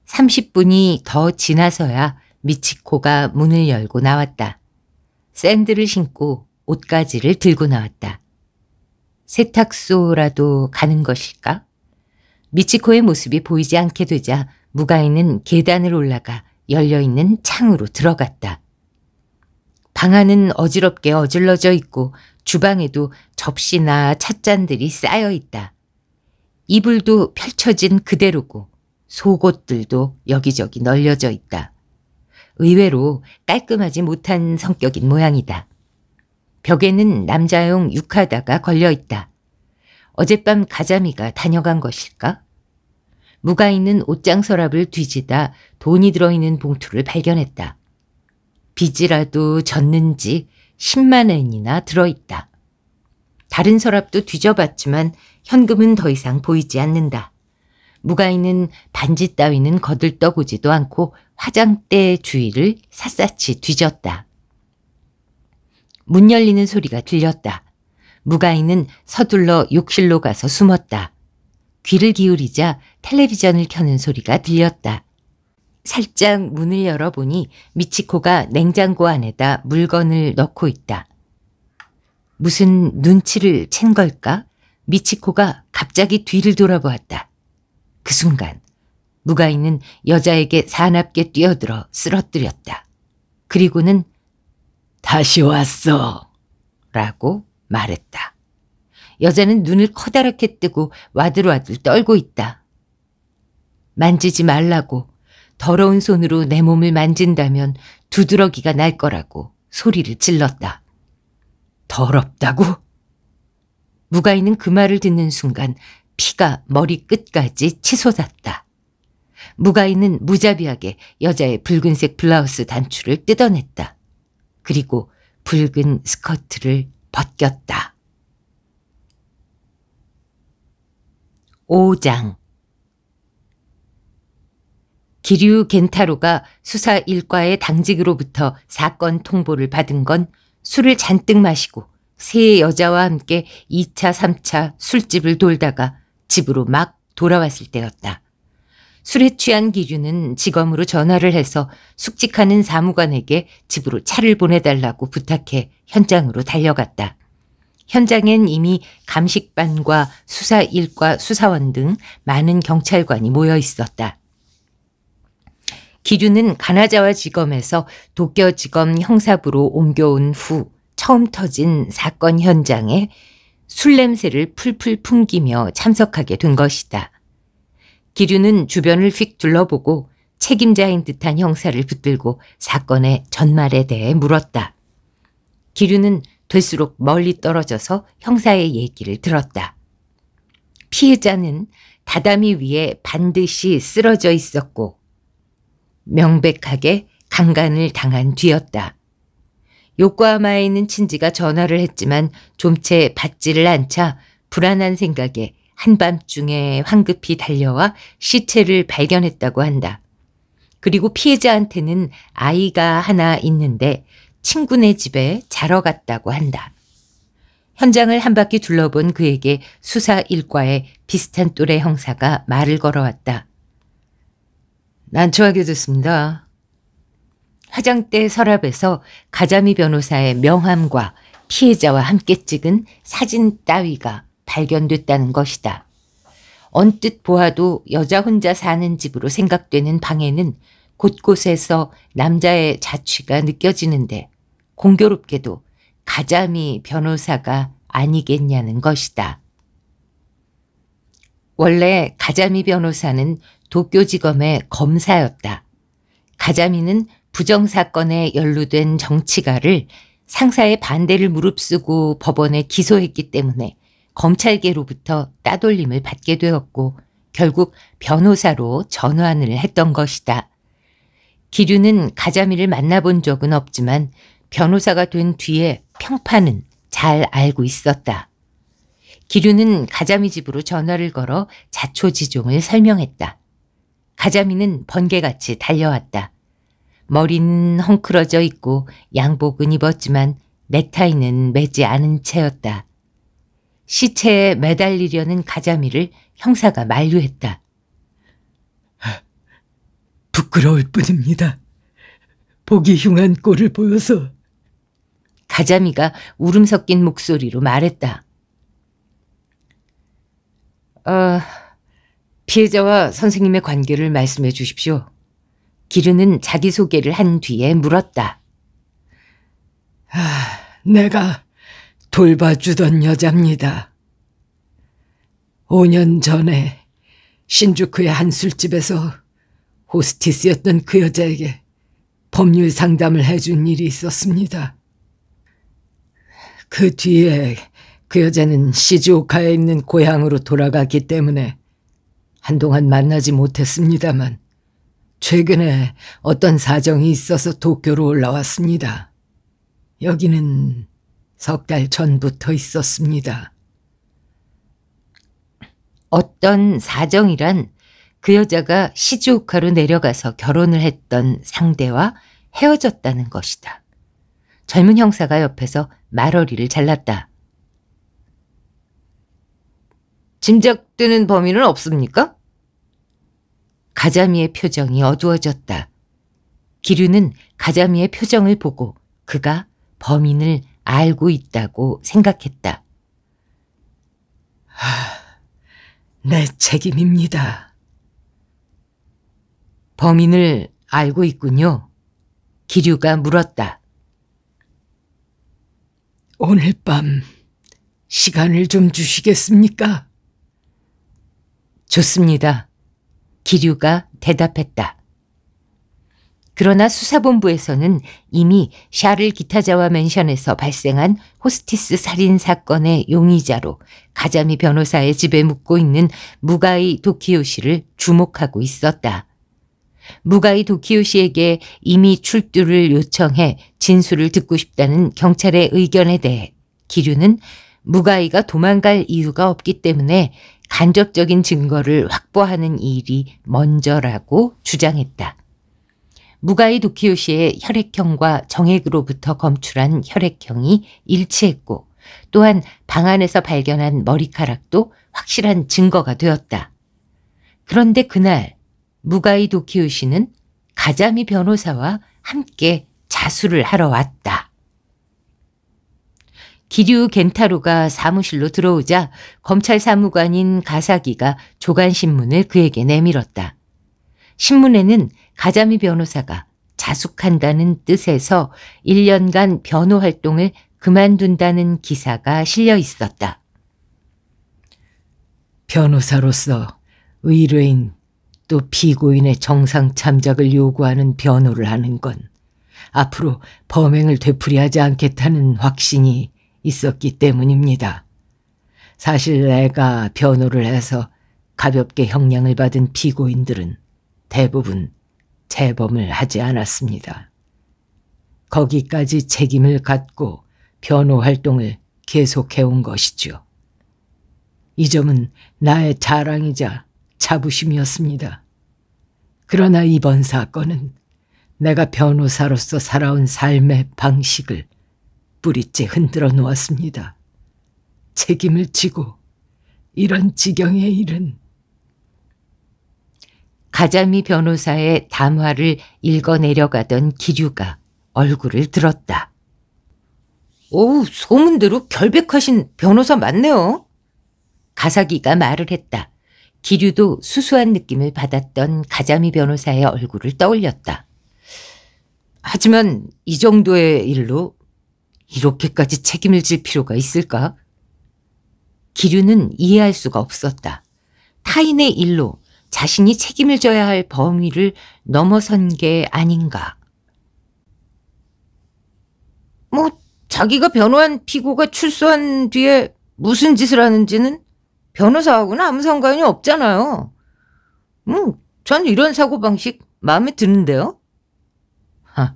30분이 더 지나서야 미치코가 문을 열고 나왔다. 샌들을 신고 옷가지를 들고 나왔다. 세탁소라도 가는 것일까? 미치코의 모습이 보이지 않게 되자 무가이는 계단을 올라가 열려있는 창으로 들어갔다. 방 안은 어지럽게 어질러져 있고 주방에도 접시나 찻잔들이 쌓여 있다. 이불도 펼쳐진 그대로고 속옷들도 여기저기 널려져 있다. 의외로 깔끔하지 못한 성격인 모양이다. 벽에는 남자용 육하다가 걸려 있다. 어젯밤 가자미가 다녀간 것일까? 무가 있는 옷장 서랍을 뒤지다 돈이 들어있는 봉투를 발견했다. 빚이라도 졌는지 10만 엔이나 들어있다. 다른 서랍도 뒤져봤지만 현금은 더 이상 보이지 않는다. 무가인은 반지 따위는 거들떠보지도 않고 화장대 주위를 샅샅이 뒤졌다. 문 열리는 소리가 들렸다. 무가인은 서둘러 욕실로 가서 숨었다. 귀를 기울이자 텔레비전을 켜는 소리가 들렸다. 살짝 문을 열어보니 미치코가 냉장고 안에다 물건을 넣고 있다. 무슨 눈치를 챈 걸까? 미치코가 갑자기 뒤를 돌아보았다. 그 순간 무가인는 여자에게 사납게 뛰어들어 쓰러뜨렸다. 그리고는 다시 왔어 라고 말했다. 여자는 눈을 커다랗게 뜨고 와들와들 떨고 있다. 만지지 말라고 더러운 손으로 내 몸을 만진다면 두드러기가 날 거라고 소리를 질렀다. 더럽다고? 무가인는그 말을 듣는 순간 피가 머리 끝까지 치솟았다. 무가인는 무자비하게 여자의 붉은색 블라우스 단추를 뜯어냈다. 그리고 붉은 스커트를 벗겼다. 5장 기류 겐타로가 수사 일과의 당직으로부터 사건 통보를 받은 건 술을 잔뜩 마시고 세 여자와 함께 2차, 3차 술집을 돌다가 집으로 막 돌아왔을 때였다. 술에 취한 기류는 직원으로 전화를 해서 숙직하는 사무관에게 집으로 차를 보내달라고 부탁해 현장으로 달려갔다. 현장엔 이미 감식반과 수사 일과 수사원 등 많은 경찰관이 모여 있었다. 기류는 가나자와 지검에서 도쿄지검 형사부로 옮겨온 후 처음 터진 사건 현장에 술 냄새를 풀풀 풍기며 참석하게 된 것이다. 기류는 주변을 휙 둘러보고 책임자인 듯한 형사를 붙들고 사건의 전말에 대해 물었다. 기류는 될수록 멀리 떨어져서 형사의 얘기를 들었다. 피해자는 다다미 위에 반드시 쓰러져 있었고 명백하게 강간을 당한 뒤였다. 요코하마에 있는 친지가 전화를 했지만 좀 채 받지를 않자 불안한 생각에 한밤중에 황급히 달려와 시체를 발견했다고 한다. 그리고 피해자한테는 아이가 하나 있는데 친구네 집에 자러 갔다고 한다. 현장을 한 바퀴 둘러본 그에게 수사 일과에 비슷한 또래 형사가 말을 걸어왔다. 난처하게 됐습니다. 화장대 서랍에서 가자미 변호사의 명함과 피해자와 함께 찍은 사진 따위가 발견됐다는 것이다. 언뜻 보아도 여자 혼자 사는 집으로 생각되는 방에는 곳곳에서 남자의 자취가 느껴지는데 공교롭게도 가자미 변호사가 아니겠냐는 것이다. 원래 가자미 변호사는 도쿄지검의 검사였다. 가자미는 부정사건에 연루된 정치가를 상사의 반대를 무릅쓰고 법원에 기소했기 때문에 검찰계로부터 따돌림을 받게 되었고 결국 변호사로 전환을 했던 것이다. 기류는 가자미를 만나본 적은 없지만 변호사가 된 뒤에 평판은 잘 알고 있었다. 기류는 가자미 집으로 전화를 걸어 자초지종을 설명했다. 가자미는 번개같이 달려왔다. 머리는 헝클어져 있고 양복은 입었지만 넥타이는 매지 않은 채였다. 시체에 매달리려는 가자미를 형사가 만류했다. 부끄러울 뿐입니다. 보기 흉한 꼴을 보여서. 가자미가 울음 섞인 목소리로 말했다. 어, 피해자와 선생님의 관계를 말씀해 주십시오. 기르는 자기소개를 한 뒤에 물었다. 아, 내가 돌봐주던 여자입니다. 5년 전에 신주쿠의 한 술집에서 호스티스였던 그 여자에게 법률 상담을 해 준 일이 있었습니다. 그 뒤에 그 여자는 시즈오카에 있는 고향으로 돌아갔기 때문에 한동안 만나지 못했습니다만 최근에 어떤 사정이 있어서 도쿄로 올라왔습니다. 여기는 석 달 전부터 있었습니다. 어떤 사정이란 그 여자가 시즈오카로 내려가서 결혼을 했던 상대와 헤어졌다는 것이다. 젊은 형사가 옆에서 말어리를 잘랐다. 짐작되는 범인은 없습니까? 가자미의 표정이 어두워졌다. 기류는 가자미의 표정을 보고 그가 범인을 알고 있다고 생각했다. 하, 내 책임입니다. 범인을 알고 있군요. 기류가 물었다. 오늘 밤 시간을 좀 주시겠습니까? 좋습니다. 기류가 대답했다. 그러나 수사본부에서는 이미 샤를 기타자와 멘션에서 발생한 호스티스 살인 사건의 용의자로 가자미 변호사의 집에 묵고 있는 무가이 도키요 시를 주목하고 있었다. 무가이 도키요 시에게 이미 출두를 요청해 진술을 듣고 싶다는 경찰의 의견에 대해 기류는 무가이가 도망갈 이유가 없기 때문에 간접적인 증거를 확보하는 일이 먼저라고 주장했다. 무가이 도키요시의 혈액형과 정액으로부터 검출한 혈액형이 일치했고 또한 방 안에서 발견한 머리카락도 확실한 증거가 되었다. 그런데 그날 무가이 도키요시는 가자미 변호사와 함께 자수를 하러 왔다. 기류 겐타로가 사무실로 들어오자 검찰 사무관인 가사기가 조간신문을 그에게 내밀었다. 신문에는 가자미 변호사가 자숙한다는 뜻에서 1년간 변호 활동을 그만둔다는 기사가 실려 있었다. 변호사로서 의뢰인 또 피고인의 정상 참작을 요구하는 변호를 하는 건 앞으로 범행을 되풀이하지 않겠다는 확신이 있었기 때문입니다. 사실 내가 변호를 해서 가볍게 형량을 받은 피고인들은 대부분 재범을 하지 않았습니다. 거기까지 책임을 갖고 변호 활동을 계속해온 것이죠. 이 점은 나의 자랑이자 자부심이었습니다. 그러나 이번 사건은 내가 변호사로서 살아온 삶의 방식을 뿌리째 흔들어 놓았습니다. 책임을 지고 이런 지경에 이른 가자미 변호사의 담화를 읽어내려가던 기류가 얼굴을 들었다. 오 소문대로 결백하신 변호사 맞네요. 가사기가 말을 했다. 기류도 수수한 느낌을 받았던 가자미 변호사의 얼굴을 떠올렸다. 하지만 이 정도의 일로 이렇게까지 책임을 질 필요가 있을까? 기류는 이해할 수가 없었다. 타인의 일로 자신이 책임을 져야 할 범위를 넘어선 게 아닌가. 뭐 자기가 변호한 피고가 출소한 뒤에 무슨 짓을 하는지는 변호사하고는 아무 상관이 없잖아요. 음, 전 이런 사고방식 마음에 드는데요. 하,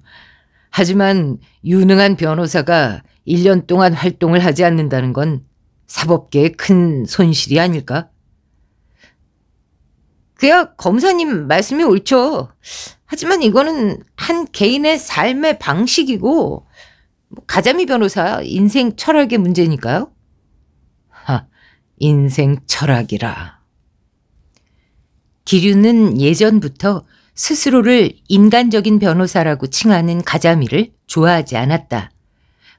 하지만 유능한 변호사가 1년 동안 활동을 하지 않는다는 건 사법계의 큰 손실이 아닐까? 그야 검사님 말씀이 옳죠. 하지만 이거는 한 개인의 삶의 방식이고 뭐 가자미 변호사 인생 철학의 문제니까요. 하, 인생 철학이라. 기류는 예전부터 스스로를 인간적인 변호사라고 칭하는 가자미를 좋아하지 않았다.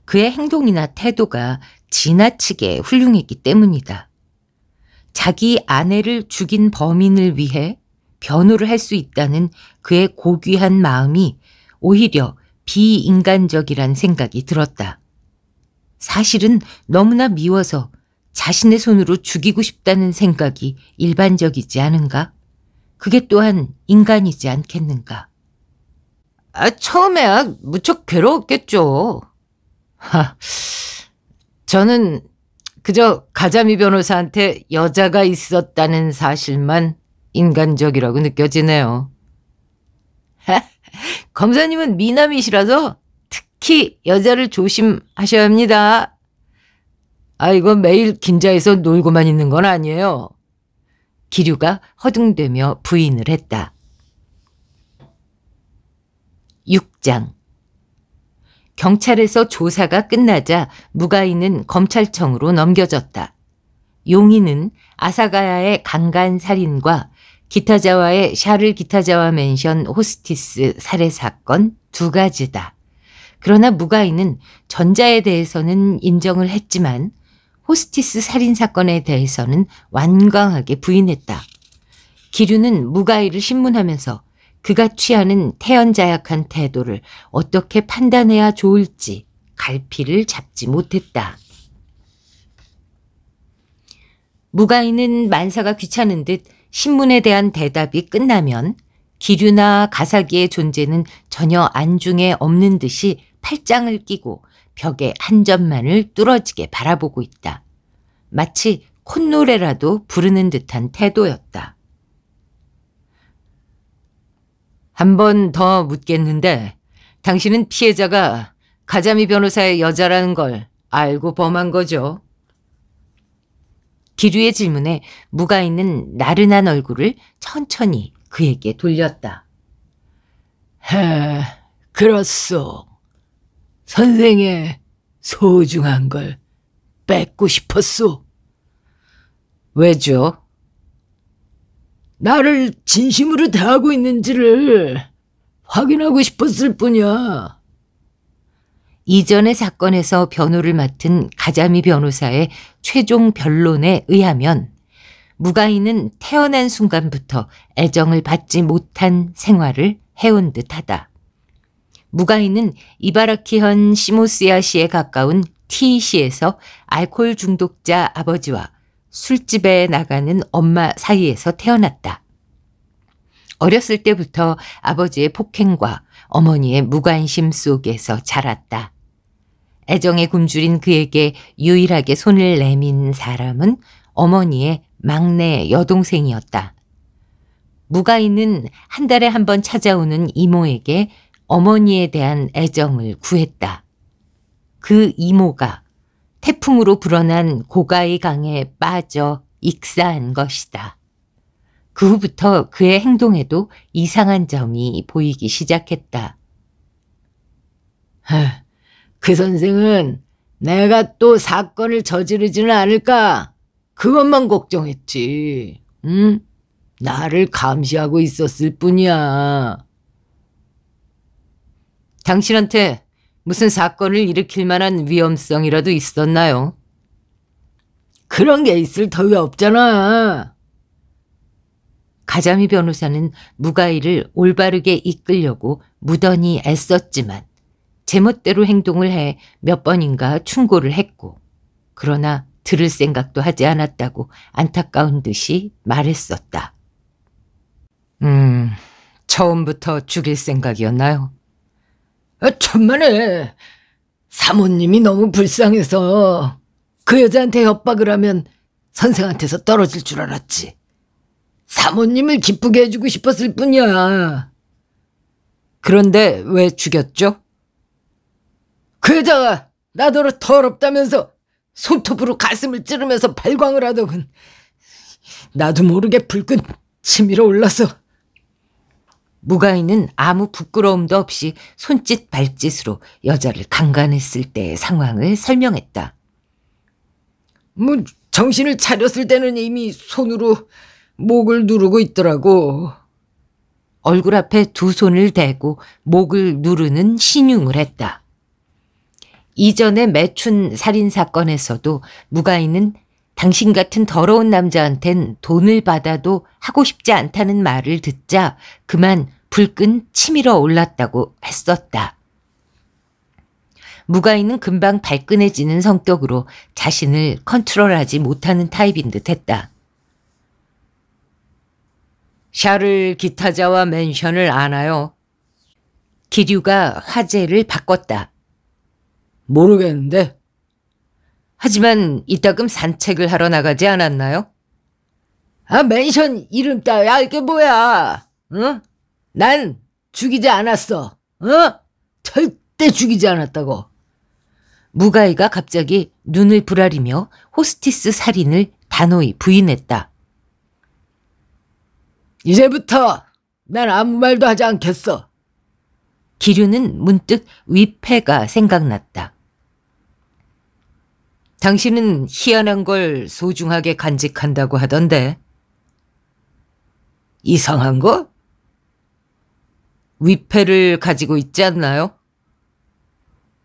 그의 행동이나 태도가 지나치게 훌륭했기 때문이다. 자기 아내를 죽인 범인을 위해 변호를 할 수 있다는 그의 고귀한 마음이 오히려 비인간적이란 생각이 들었다. 사실은 너무나 미워서 자신의 손으로 죽이고 싶다는 생각이 일반적이지 않은가? 그게 또한 인간이지 않겠는가. 아, 처음에야 아, 무척 괴로웠겠죠. 하, 저는 그저 가자미 변호사한테 여자가 있었다는 사실만 인간적이라고 느껴지네요. 검사님은 미남이시라서 특히 여자를 조심하셔야 합니다. 아, 이거 매일 긴자에서 놀고만 있는 건 아니에요. 기류가 허둥대며 부인을 했다. 6장 경찰에서 조사가 끝나자 무가인은 검찰청으로 넘겨졌다. 용인은 아사가야의 강간 살인과 기타자와의 샤를 기타자와 맨션 호스티스 살해 사건 두 가지다. 그러나 무가인은 전자에 대해서는 인정을 했지만 호스티스 살인 사건에 대해서는 완강하게 부인했다. 기류는 무가이를 신문하면서 그가 취하는 태연자약한 태도를 어떻게 판단해야 좋을지 갈피를 잡지 못했다. 무가이는 만사가 귀찮은 듯 신문에 대한 대답이 끝나면 기류나 가사기의 존재는 전혀 안중에 없는 듯이 팔짱을 끼고 벽의 한 점만을 뚫어지게 바라보고 있다. 마치 콧노래라도 부르는 듯한 태도였다. 한 번 더 묻겠는데 당신은 피해자가 가자미 변호사의 여자라는 걸 알고 범한 거죠? 기류의 질문에 무가 있는 나른한 얼굴을 천천히 그에게 돌렸다. 헤, 그렇소. 선생의 소중한 걸 뺏고 싶었소. 왜죠? 나를 진심으로 대하고 있는지를 확인하고 싶었을 뿐이야. 이전의 사건에서 변호를 맡은 가자미 변호사의 최종 변론에 의하면 무가인은 태어난 순간부터 애정을 받지 못한 생활을 해온 듯하다. 무가인은 이바라키현 시모스야시에 가까운 T시에서 알코올 중독자 아버지와 술집에 나가는 엄마 사이에서 태어났다. 어렸을 때부터 아버지의 폭행과 어머니의 무관심 속에서 자랐다. 애정에 굶주린 그에게 유일하게 손을 내민 사람은 어머니의 막내 여동생이었다. 무가인은 한 달에 한 번 찾아오는 이모에게 어머니에 대한 애정을 구했다. 그 이모가 태풍으로 불어난 고가의 강에 빠져 익사한 것이다. 그 후부터 그의 행동에도 이상한 점이 보이기 시작했다. 그 선생은 내가 또 사건을 저지르지는 않을까? 그것만 걱정했지. 응? 나를 감시하고 있었을 뿐이야. 당신한테 무슨 사건을 일으킬 만한 위험성이라도 있었나요? 그런 게 있을 터가 없잖아. 가자미 변호사는 무가이를 올바르게 이끌려고 무던히 애썼지만 제멋대로 행동을 해 몇 번인가 충고를 했고 그러나 들을 생각도 하지 않았다고 안타까운 듯이 말했었다. 음, 처음부터 죽일 생각이었나요? 아, 천만에 사모님이 너무 불쌍해서 그 여자한테 협박을 하면 선생한테서 떨어질 줄 알았지. 사모님을 기쁘게 해주고 싶었을 뿐이야. 그런데 왜 죽였죠? 그 여자가 나더러 더럽다면서 손톱으로 가슴을 찌르면서 발광을 하더군. 나도 모르게 불끈 치밀어 올라서 무가인은 아무 부끄러움도 없이 손짓 발짓으로 여자를 강간했을 때의 상황을 설명했다. 뭐 정신을 차렸을 때는 이미 손으로 목을 누르고 있더라고. 얼굴 앞에 두 손을 대고 목을 누르는 신용을 했다. 이전에 매춘 살인 사건에서도 무가인은 당신 같은 더러운 남자한텐 돈을 받아도 하고 싶지 않다는 말을 듣자 그만 불끈 치밀어 올랐다고 했었다. 무가이는 금방 발끈해지는 성격으로 자신을 컨트롤하지 못하는 타입인 듯 했다. 샤를 기타자와 맨션을 아나요? 기류가 화제를 바꿨다. 모르겠는데 하지만 이따금 산책을 하러 나가지 않았나요? 아, 맨션 이름 따야 알게 아, 뭐야? 응? 어? 난 죽이지 않았어. 응? 어? 절대 죽이지 않았다고. 무가이가 갑자기 눈을 부라리며 호스티스 살인을 단호히 부인했다. 이제부터 난 아무 말도 하지 않겠어. 기류는 문득 위패가 생각났다. 당신은 희한한 걸 소중하게 간직한다고 하던데. 이상한 거? 위패를 가지고 있지 않나요?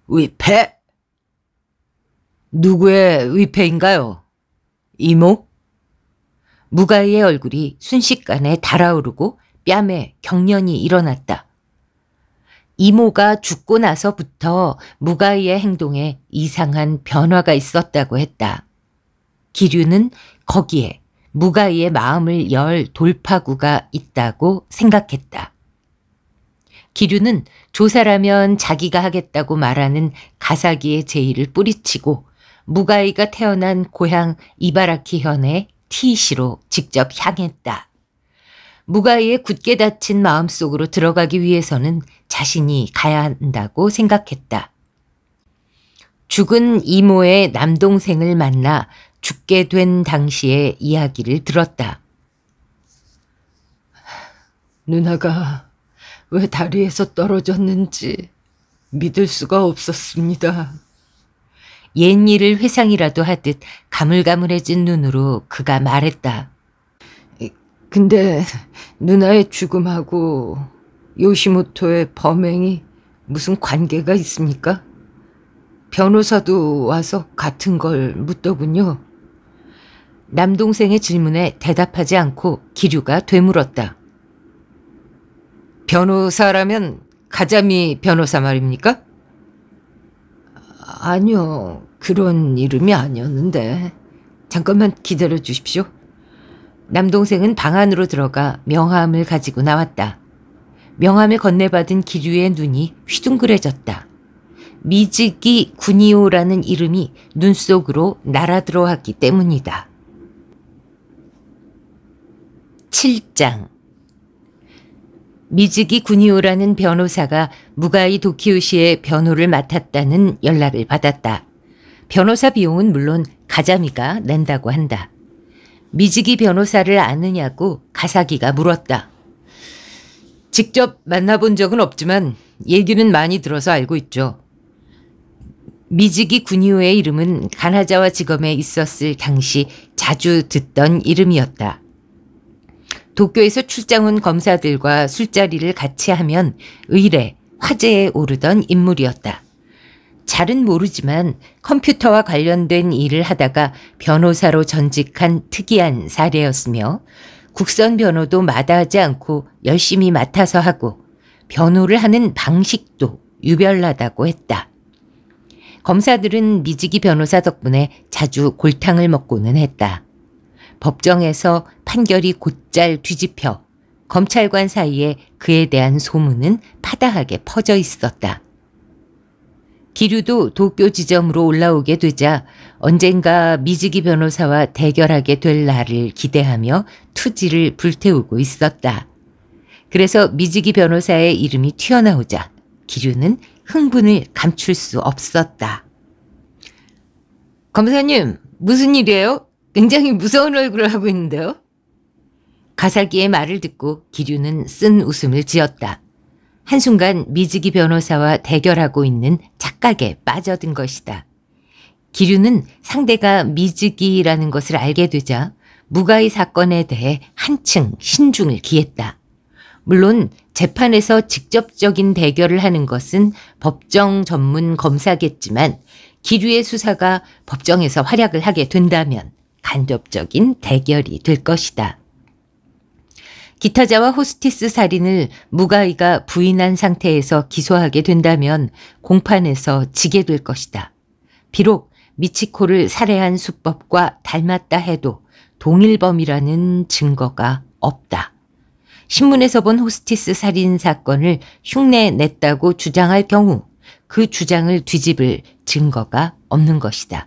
위패? 누구의 위패인가요? 이모? 무가의 얼굴이 순식간에 달아오르고 뺨에 경련이 일어났다. 이모가 죽고 나서부터 무가이의 행동에 이상한 변화가 있었다고 했다. 기류는 거기에 무가이의 마음을 열 돌파구가 있다고 생각했다. 기류는 조사라면 자기가 하겠다고 말하는 가사기의 제의를 뿌리치고 무가이가 태어난 고향 이바라키 현의 티시로 직접 향했다. 무가이의 굳게 닫힌 마음 속으로 들어가기 위해서는 자신이 가야 한다고 생각했다. 죽은 이모의 남동생을 만나 죽게 된 당시의 이야기를 들었다. 누나가 왜 다리에서 떨어졌는지 믿을 수가 없었습니다. 옛 일을 회상이라도 하듯 가물가물해진 눈으로 그가 말했다. 근데 누나의 죽음하고 요시모토의 범행이 무슨 관계가 있습니까? 변호사도 와서 같은 걸 묻더군요. 남동생의 질문에 대답하지 않고 기류가 되물었다. 변호사라면 가자미 변호사 말입니까? 아니요, 그런 이름이 아니었는데. 잠깐만 기다려 주십시오. 남동생은 방 안으로 들어가 명함을 가지고 나왔다. 명함을 건네받은 기류의 눈이 휘둥그레졌다. 미즈기 군이오라는 이름이 눈 속으로 날아들어왔기 때문이다. 7장 미즈기 군이오라는 변호사가 무가이 도키우시의 변호를 맡았다는 연락을 받았다. 변호사 비용은 물론 가자미가 낸다고 한다. 미지기 변호사를 아느냐고 가사기가 물었다. 직접 만나본 적은 없지만 얘기는 많이 들어서 알고 있죠. 미지기 군이호의 이름은 가나자와직업에 있었을 당시 자주 듣던 이름이었다. 도쿄에서 출장 온 검사들과 술자리를 같이 하면 의례, 화제에 오르던 인물이었다. 잘은 모르지만 컴퓨터와 관련된 일을 하다가 변호사로 전직한 특이한 사례였으며 국선 변호도 마다하지 않고 열심히 맡아서 하고 변호를 하는 방식도 유별나다고 했다. 검사들은 미지기 변호사 덕분에 자주 골탕을 먹고는 했다. 법정에서 판결이 곧잘 뒤집혀 검찰관 사이에 그에 대한 소문은 파다하게 퍼져 있었다. 기류도 도쿄 지점으로 올라오게 되자 언젠가 미즈기 변호사와 대결하게 될 날을 기대하며 투지를 불태우고 있었다. 그래서 미즈기 변호사의 이름이 튀어나오자 기류는 흥분을 감출 수 없었다. 검사님, 무슨 일이에요? 굉장히 무서운 얼굴을 하고 있는데요? 가사기의 말을 듣고 기류는 쓴 웃음을 지었다. 한순간 미즈기 변호사와 대결하고 있는 착각에 빠져든 것이다. 기류는 상대가 미즈기라는 것을 알게 되자 무가의 사건에 대해 한층 신중을 기했다. 물론 재판에서 직접적인 대결을 하는 것은 법정 전문 검사겠지만 기류의 수사가 법정에서 활약을 하게 된다면 간접적인 대결이 될 것이다. 기타자와 호스티스 살인을 무가이가 부인한 상태에서 기소하게 된다면 공판에서 지게 될 것이다. 비록 미치코를 살해한 수법과 닮았다 해도 동일범이라는 증거가 없다. 신문에서 본 호스티스 살인 사건을 흉내 냈다고 주장할 경우 그 주장을 뒤집을 증거가 없는 것이다.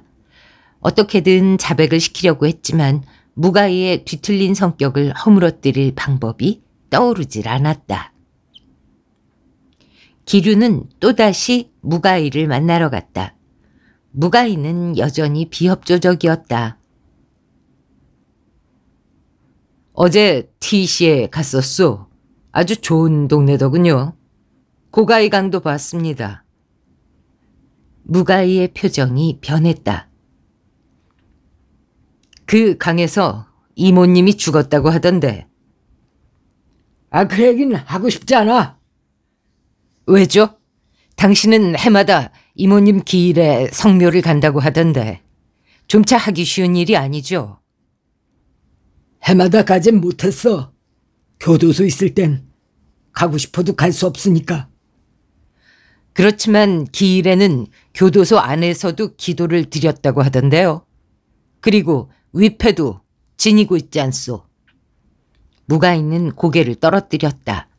어떻게든 자백을 시키려고 했지만 무가이의 뒤틀린 성격을 허물어뜨릴 방법이 떠오르질 않았다. 기류는 또다시 무가이를 만나러 갔다. 무가이는 여전히 비협조적이었다. 어제 TC에 갔었소. 아주 좋은 동네더군요. 고가이 강도 봤습니다. 무가이의 표정이 변했다. 그 강에서 이모님이 죽었다고 하던데. 아, 그 얘기는 하고 싶지 않아. 왜죠? 당신은 해마다 이모님 기일에 성묘를 간다고 하던데 좀 차 하기 쉬운 일이 아니죠? 해마다 가진 못했어. 교도소 있을 땐 가고 싶어도 갈 수 없으니까. 그렇지만 기일에는 교도소 안에서도 기도를 드렸다고 하던데요. 그리고 위패도 지니고 있지 않소. 무가이는 고개를 떨어뜨렸다.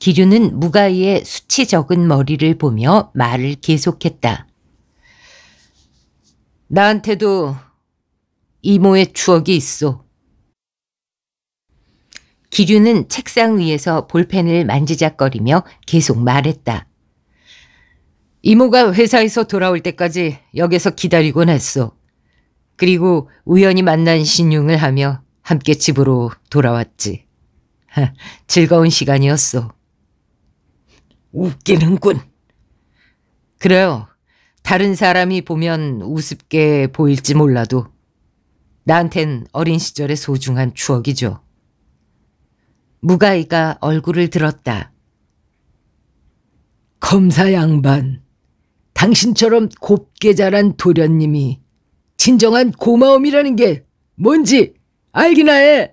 기류는 무가이의 수치 적은 머리를 보며 말을 계속했다. 나한테도 이모의 추억이 있어. 기류는 책상 위에서 볼펜을 만지작거리며 계속 말했다. 이모가 회사에서 돌아올 때까지 역에서 기다리곤 했어. 그리고 우연히 만난 신용을 하며 함께 집으로 돌아왔지. 즐거운 시간이었어. 웃기는군. 그래요. 다른 사람이 보면 우습게 보일지 몰라도 나한텐 어린 시절의 소중한 추억이죠. 무가이가 얼굴을 들었다. 검사 양반, 당신처럼 곱게 자란 도련님이 진정한 고마움이라는 게 뭔지 알기나 해.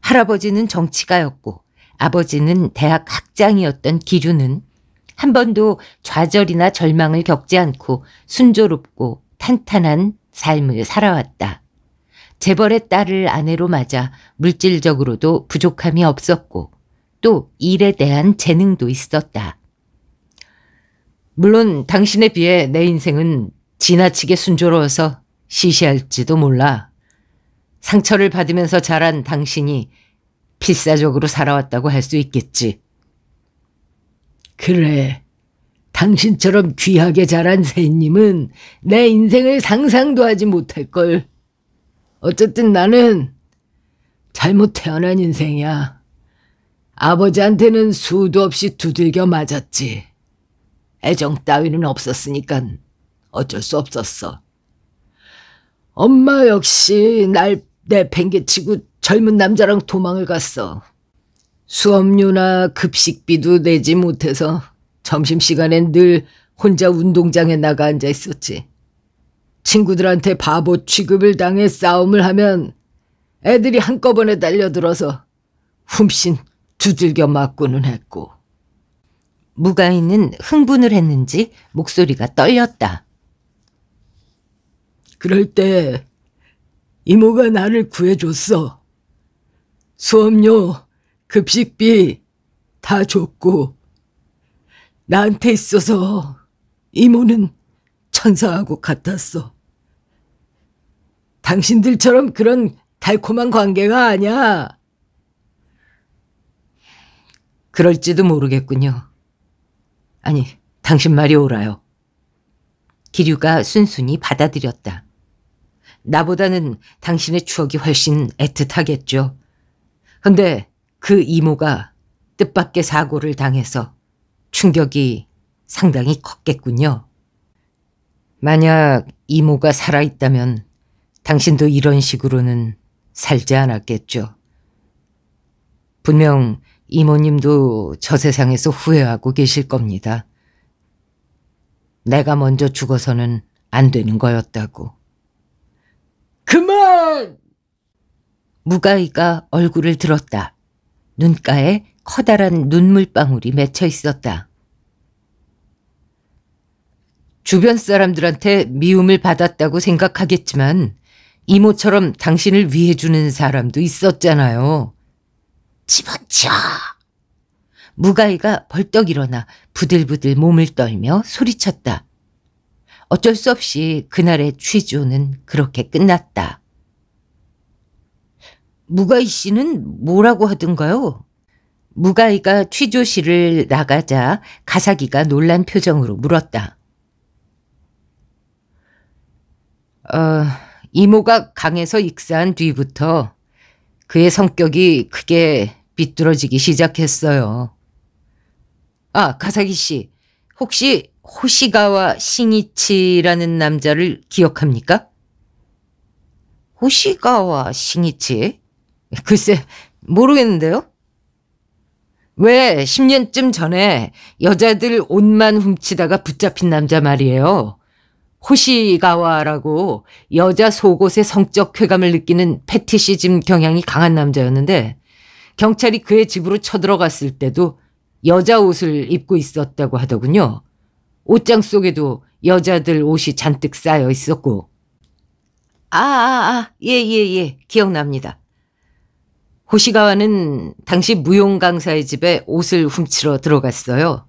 할아버지는 정치가였고 아버지는 대학 학장이었던 기류는한 번도 좌절이나 절망을 겪지 않고 순조롭고 탄탄한 삶을 살아왔다. 재벌의 딸을 아내로 맞아 물질적으로도 부족함이 없었고 또 일에 대한 재능도 있었다. 물론 당신에 비해 내 인생은 지나치게 순조로워서 시시할지도 몰라. 상처를 받으면서 자란 당신이 필사적으로 살아왔다고 할 수 있겠지. 그래. 당신처럼 귀하게 자란 새님은 내 인생을 상상도 하지 못할걸. 어쨌든 나는 잘못 태어난 인생이야. 아버지한테는 수도 없이 두들겨 맞았지. 애정 따위는 없었으니깐. 어쩔 수 없었어. 엄마 역시 날 내팽개치고 젊은 남자랑 도망을 갔어. 수업료나 급식비도 내지 못해서 점심시간엔 늘 혼자 운동장에 나가 앉아 있었지. 친구들한테 바보 취급을 당해 싸움을 하면 애들이 한꺼번에 달려들어서 훔신 두들겨 맞고는 했고. 무가인은 흥분을 했는지 목소리가 떨렸다. 그럴 때 이모가 나를 구해줬어. 수업료, 급식비 다 줬고 나한테 있어서 이모는 천사하고 같았어. 당신들처럼 그런 달콤한 관계가 아니야. 그럴지도 모르겠군요. 아니, 당신 말이 옳아요. 기류가 순순히 받아들였다. 나보다는 당신의 추억이 훨씬 애틋하겠죠. 근데 그 이모가 뜻밖의 사고를 당해서 충격이 상당히 컸겠군요. 만약 이모가 살아있다면 당신도 이런 식으로는 살지 않았겠죠. 분명 이모님도 저 세상에서 후회하고 계실 겁니다. 내가 먼저 죽어서는 안 되는 거였다고. 무가이가 얼굴을 들었다. 눈가에 커다란 눈물방울이 맺혀 있었다. 주변 사람들한테 미움을 받았다고 생각하겠지만 이모처럼 당신을 위해주는 사람도 있었잖아요. 집어쳐 무가이가 벌떡 일어나 부들부들 몸을 떨며 소리쳤다. 어쩔 수 없이 그날의 취조는 그렇게 끝났다. 무가이 씨는 뭐라고 하던가요? 무가이가 취조 실을 나가자 가사기가 놀란 표정으로 물었다. 어, 이모가 강에서 익사한 뒤부터 그의 성격이 크게 비뚤어지기 시작했어요. 아, 가사기 씨. 혹시 호시가와 싱이치라는 남자를 기억합니까? 호시가와 싱이치? 글쎄, 모르겠는데요? 왜 10년쯤 전에 여자들 옷만 훔치다가 붙잡힌 남자 말이에요. 호시가와라고 여자 속옷에 성적 쾌감을 느끼는 패티시즘 경향이 강한 남자였는데 경찰이 그의 집으로 쳐들어갔을 때도 여자 옷을 입고 있었다고 하더군요. 옷장 속에도 여자들 옷이 잔뜩 쌓여 있었고. 아, 아, 아, 예, 예, 예. 기억납니다. 호시가와는 당시 무용 강사의 집에 옷을 훔치러 들어갔어요.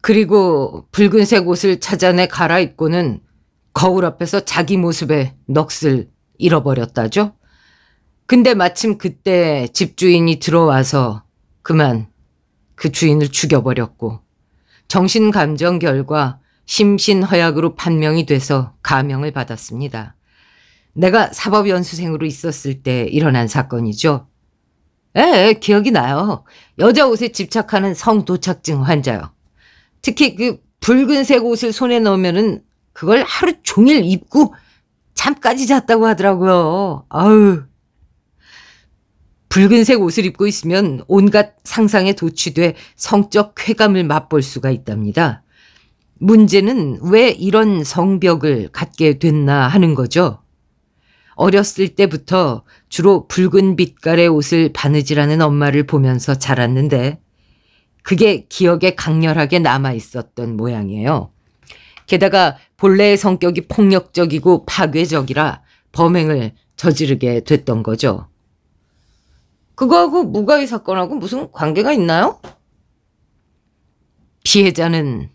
그리고 붉은색 옷을 찾아내 갈아입고는 거울 앞에서 자기 모습의 넋을 잃어버렸다죠. 근데 마침 그때 집주인이 들어와서 그만 그 주인을 죽여버렸고 정신감정 결과 심신허약으로 판명이 돼서 가명을 받았습니다. 내가 사법연수생으로 있었을 때 일어난 사건이죠. 에, 예, 기억이 나요. 여자 옷에 집착하는 성도착증 환자요. 특히 그 붉은색 옷을 손에 넣으면은 그걸 하루 종일 입고 잠까지 잤다고 하더라고요. 아유. 붉은색 옷을 입고 있으면 온갖 상상에 도취돼 성적 쾌감을 맛볼 수가 있답니다. 문제는 왜 이런 성벽을 갖게 됐나 하는 거죠. 어렸을 때부터 주로 붉은 빛깔의 옷을 바느질하는 엄마를 보면서 자랐는데 그게 기억에 강렬하게 남아 있었던 모양이에요. 게다가 본래의 성격이 폭력적이고 파괴적이라 범행을 저지르게 됐던 거죠. 그거하고 무가의 사건하고 무슨 관계가 있나요? 피해자는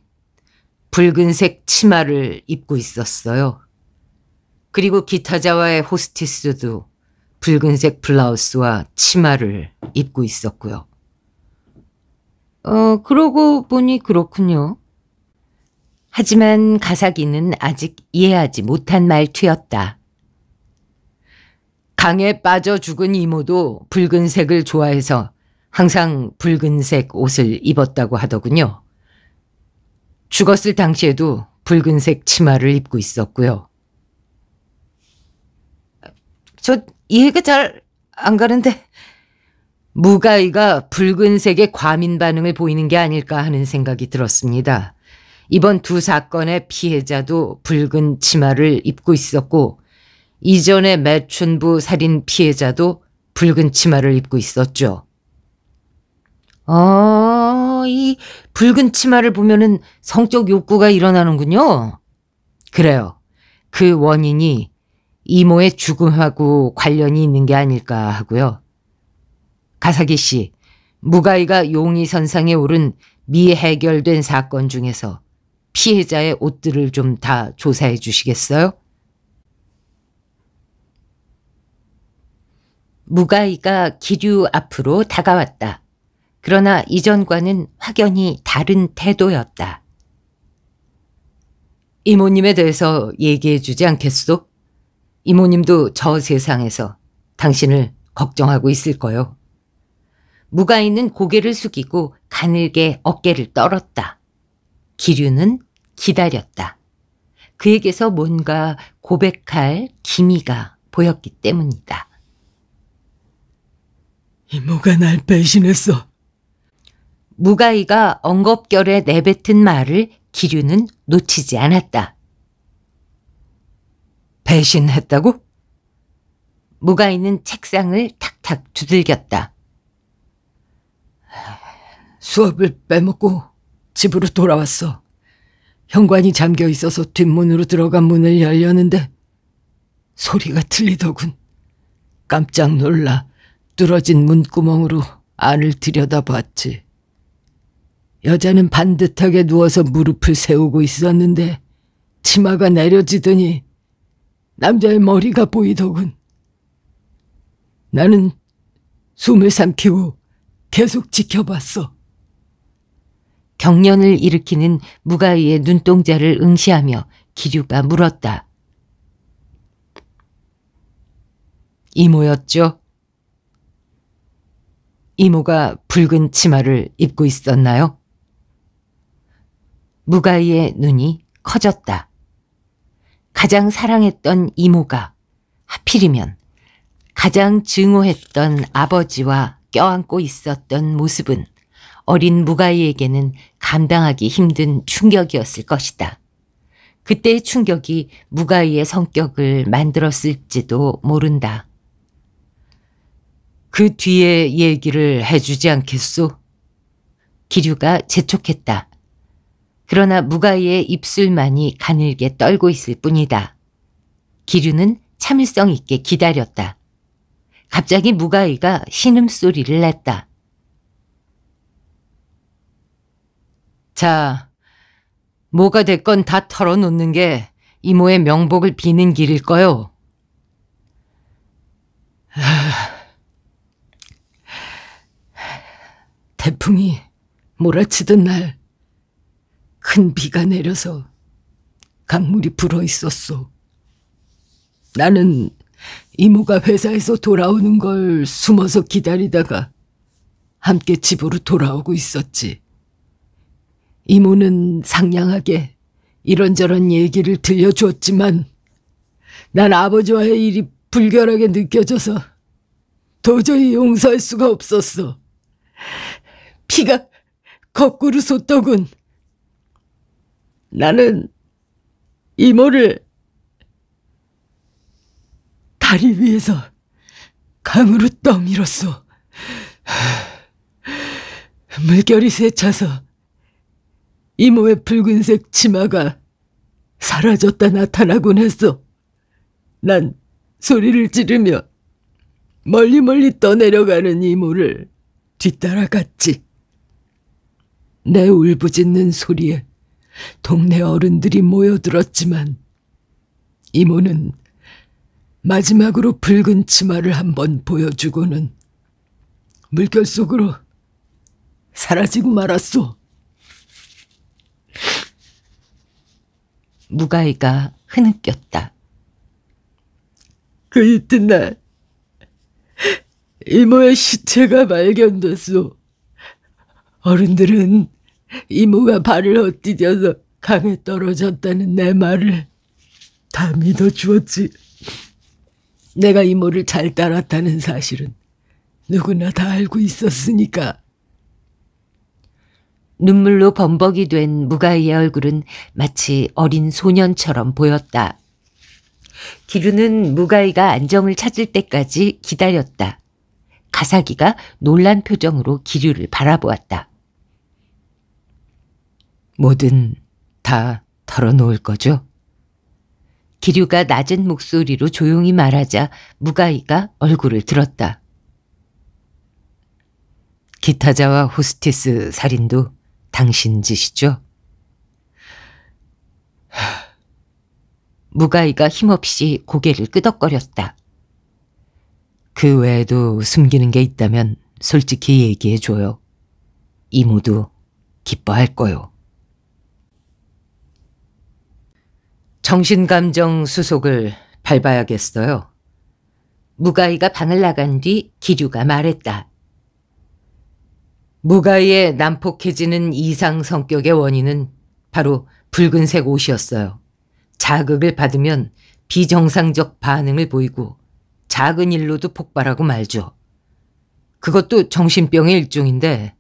붉은색 치마를 입고 있었어요. 그리고 기타자와의 호스티스도 붉은색 블라우스와 치마를 입고 있었고요. 어, 그러고 보니 그렇군요. 하지만 가사기는 아직 이해하지 못한 말투였다. 강에 빠져 죽은 이모도 붉은색을 좋아해서 항상 붉은색 옷을 입었다고 하더군요. 죽었을 당시에도 붉은색 치마를 입고 있었고요. 저 이해가 잘 안 가는데. 무가이가 붉은색의 과민 반응을 보이는 게 아닐까 하는 생각이 들었습니다. 이번 두 사건의 피해자도 붉은 치마를 입고 있었고 이전의 매춘부 살인 피해자도 붉은 치마를 입고 있었죠. 어, 이 붉은 치마를 보면은 성적 욕구가 일어나는군요. 그래요. 그 원인이 이모의 죽음하고 관련이 있는 게 아닐까 하고요. 가사기 씨, 무가이가 용의선상에 오른 미해결된 사건 중에서 피해자의 옷들을 좀 다 조사해 주시겠어요? 무가이가 기류 앞으로 다가왔다. 그러나 이전과는 확연히 다른 태도였다. 이모님에 대해서 얘기해 주지 않겠소? 이모님도 저 세상에서 당신을 걱정하고 있을 거요. 무가인는 고개를 숙이고 가늘게 어깨를 떨었다. 기류는 기다렸다. 그에게서 뭔가 고백할 기미가 보였기 때문이다. 이모가 날 배신했어. 무가이가 엉겁결에 내뱉은 말을 기류는 놓치지 않았다. 배신했다고? 무가 있는 책상을 탁탁 두들겼다. 수업을 빼먹고 집으로 돌아왔어. 현관이 잠겨 있어서 뒷문으로 들어간 문을 열려는데 소리가 들리더군 깜짝 놀라 뚫어진 문구멍으로 안을 들여다봤지. 여자는 반듯하게 누워서 무릎을 세우고 있었는데 치마가 내려지더니 남자의 머리가 보이더군. 나는 숨을 삼키고 계속 지켜봤어. 경련을 일으키는 무가위의 눈동자를 응시하며 기류가 물었다. 이모였죠? 이모가 붉은 치마를 입고 있었나요? 무가이의 눈이 커졌다. 가장 사랑했던 이모가 하필이면 가장 증오했던 아버지와 껴안고 있었던 모습은 어린 무가이에게는 감당하기 힘든 충격이었을 것이다. 그때의 충격이 무가이의 성격을 만들었을지도 모른다. 그 뒤에 얘기를 해주지 않겠소? 기류가 재촉했다. 그러나 무가이의 입술만이 가늘게 떨고 있을 뿐이다. 기류는 참을성 있게 기다렸다. 갑자기 무가이가 신음소리를 냈다. 자, 뭐가 됐건 다 털어놓는 게 이모의 명복을 비는 길일 거요. 태풍이 몰아치던 날큰 비가 내려서 강물이 불어 있었소. 나는 이모가 회사에서 돌아오는 걸 숨어서 기다리다가 함께 집으로 돌아오고 있었지. 이모는 상냥하게 이런저런 얘기를 들려주었지만 난 아버지와의 일이 불결하게 느껴져서 도저히 용서할 수가 없었어. 피가 거꾸로 솟더군. 나는 이모를 다리 위에서 강으로 떠밀었소. 물결이 세차서 이모의 붉은색 치마가 사라졌다 나타나곤 했소. 난 소리를 지르며 멀리 멀리 떠내려가는 이모를 뒤따라갔지. 내 울부짖는 소리에 동네 어른들이 모여들었지만 이모는 마지막으로 붉은 치마를 한번 보여주고는 물결 속으로 사라지고 말았소. 무가이가 흐느꼈다. 그 이튿날 이모의 시체가 발견됐소. 어른들은 이모가 발을 헛디뎌서 강에 떨어졌다는 내 말을 다 믿어주었지. 내가 이모를 잘 따랐다는 사실은 누구나 다 알고 있었으니까. 눈물로 범벅이 된 무가이의 얼굴은 마치 어린 소년처럼 보였다. 기루는 무가이가 안정을 찾을 때까지 기다렸다. 가사기가 놀란 표정으로 기류를 바라보았다. 뭐든 다 털어놓을 거죠? 기류가 낮은 목소리로 조용히 말하자 무가이가 얼굴을 들었다. 기타자와 호스티스 살인도 당신 짓이죠? 무가이가 힘없이 고개를 끄덕거렸다. 그 외에도 숨기는 게 있다면 솔직히 얘기해줘요. 이모도 기뻐할 거요. 정신감정 수속을 밟아야겠어요. 무가이가 방을 나간 뒤 기류가 말했다. 무가이의 난폭해지는 이상 성격의 원인은 바로 붉은색 옷이었어요. 자극을 받으면 비정상적 반응을 보이고 작은 일로도 폭발하고 말죠. 그것도 정신병의 일종인데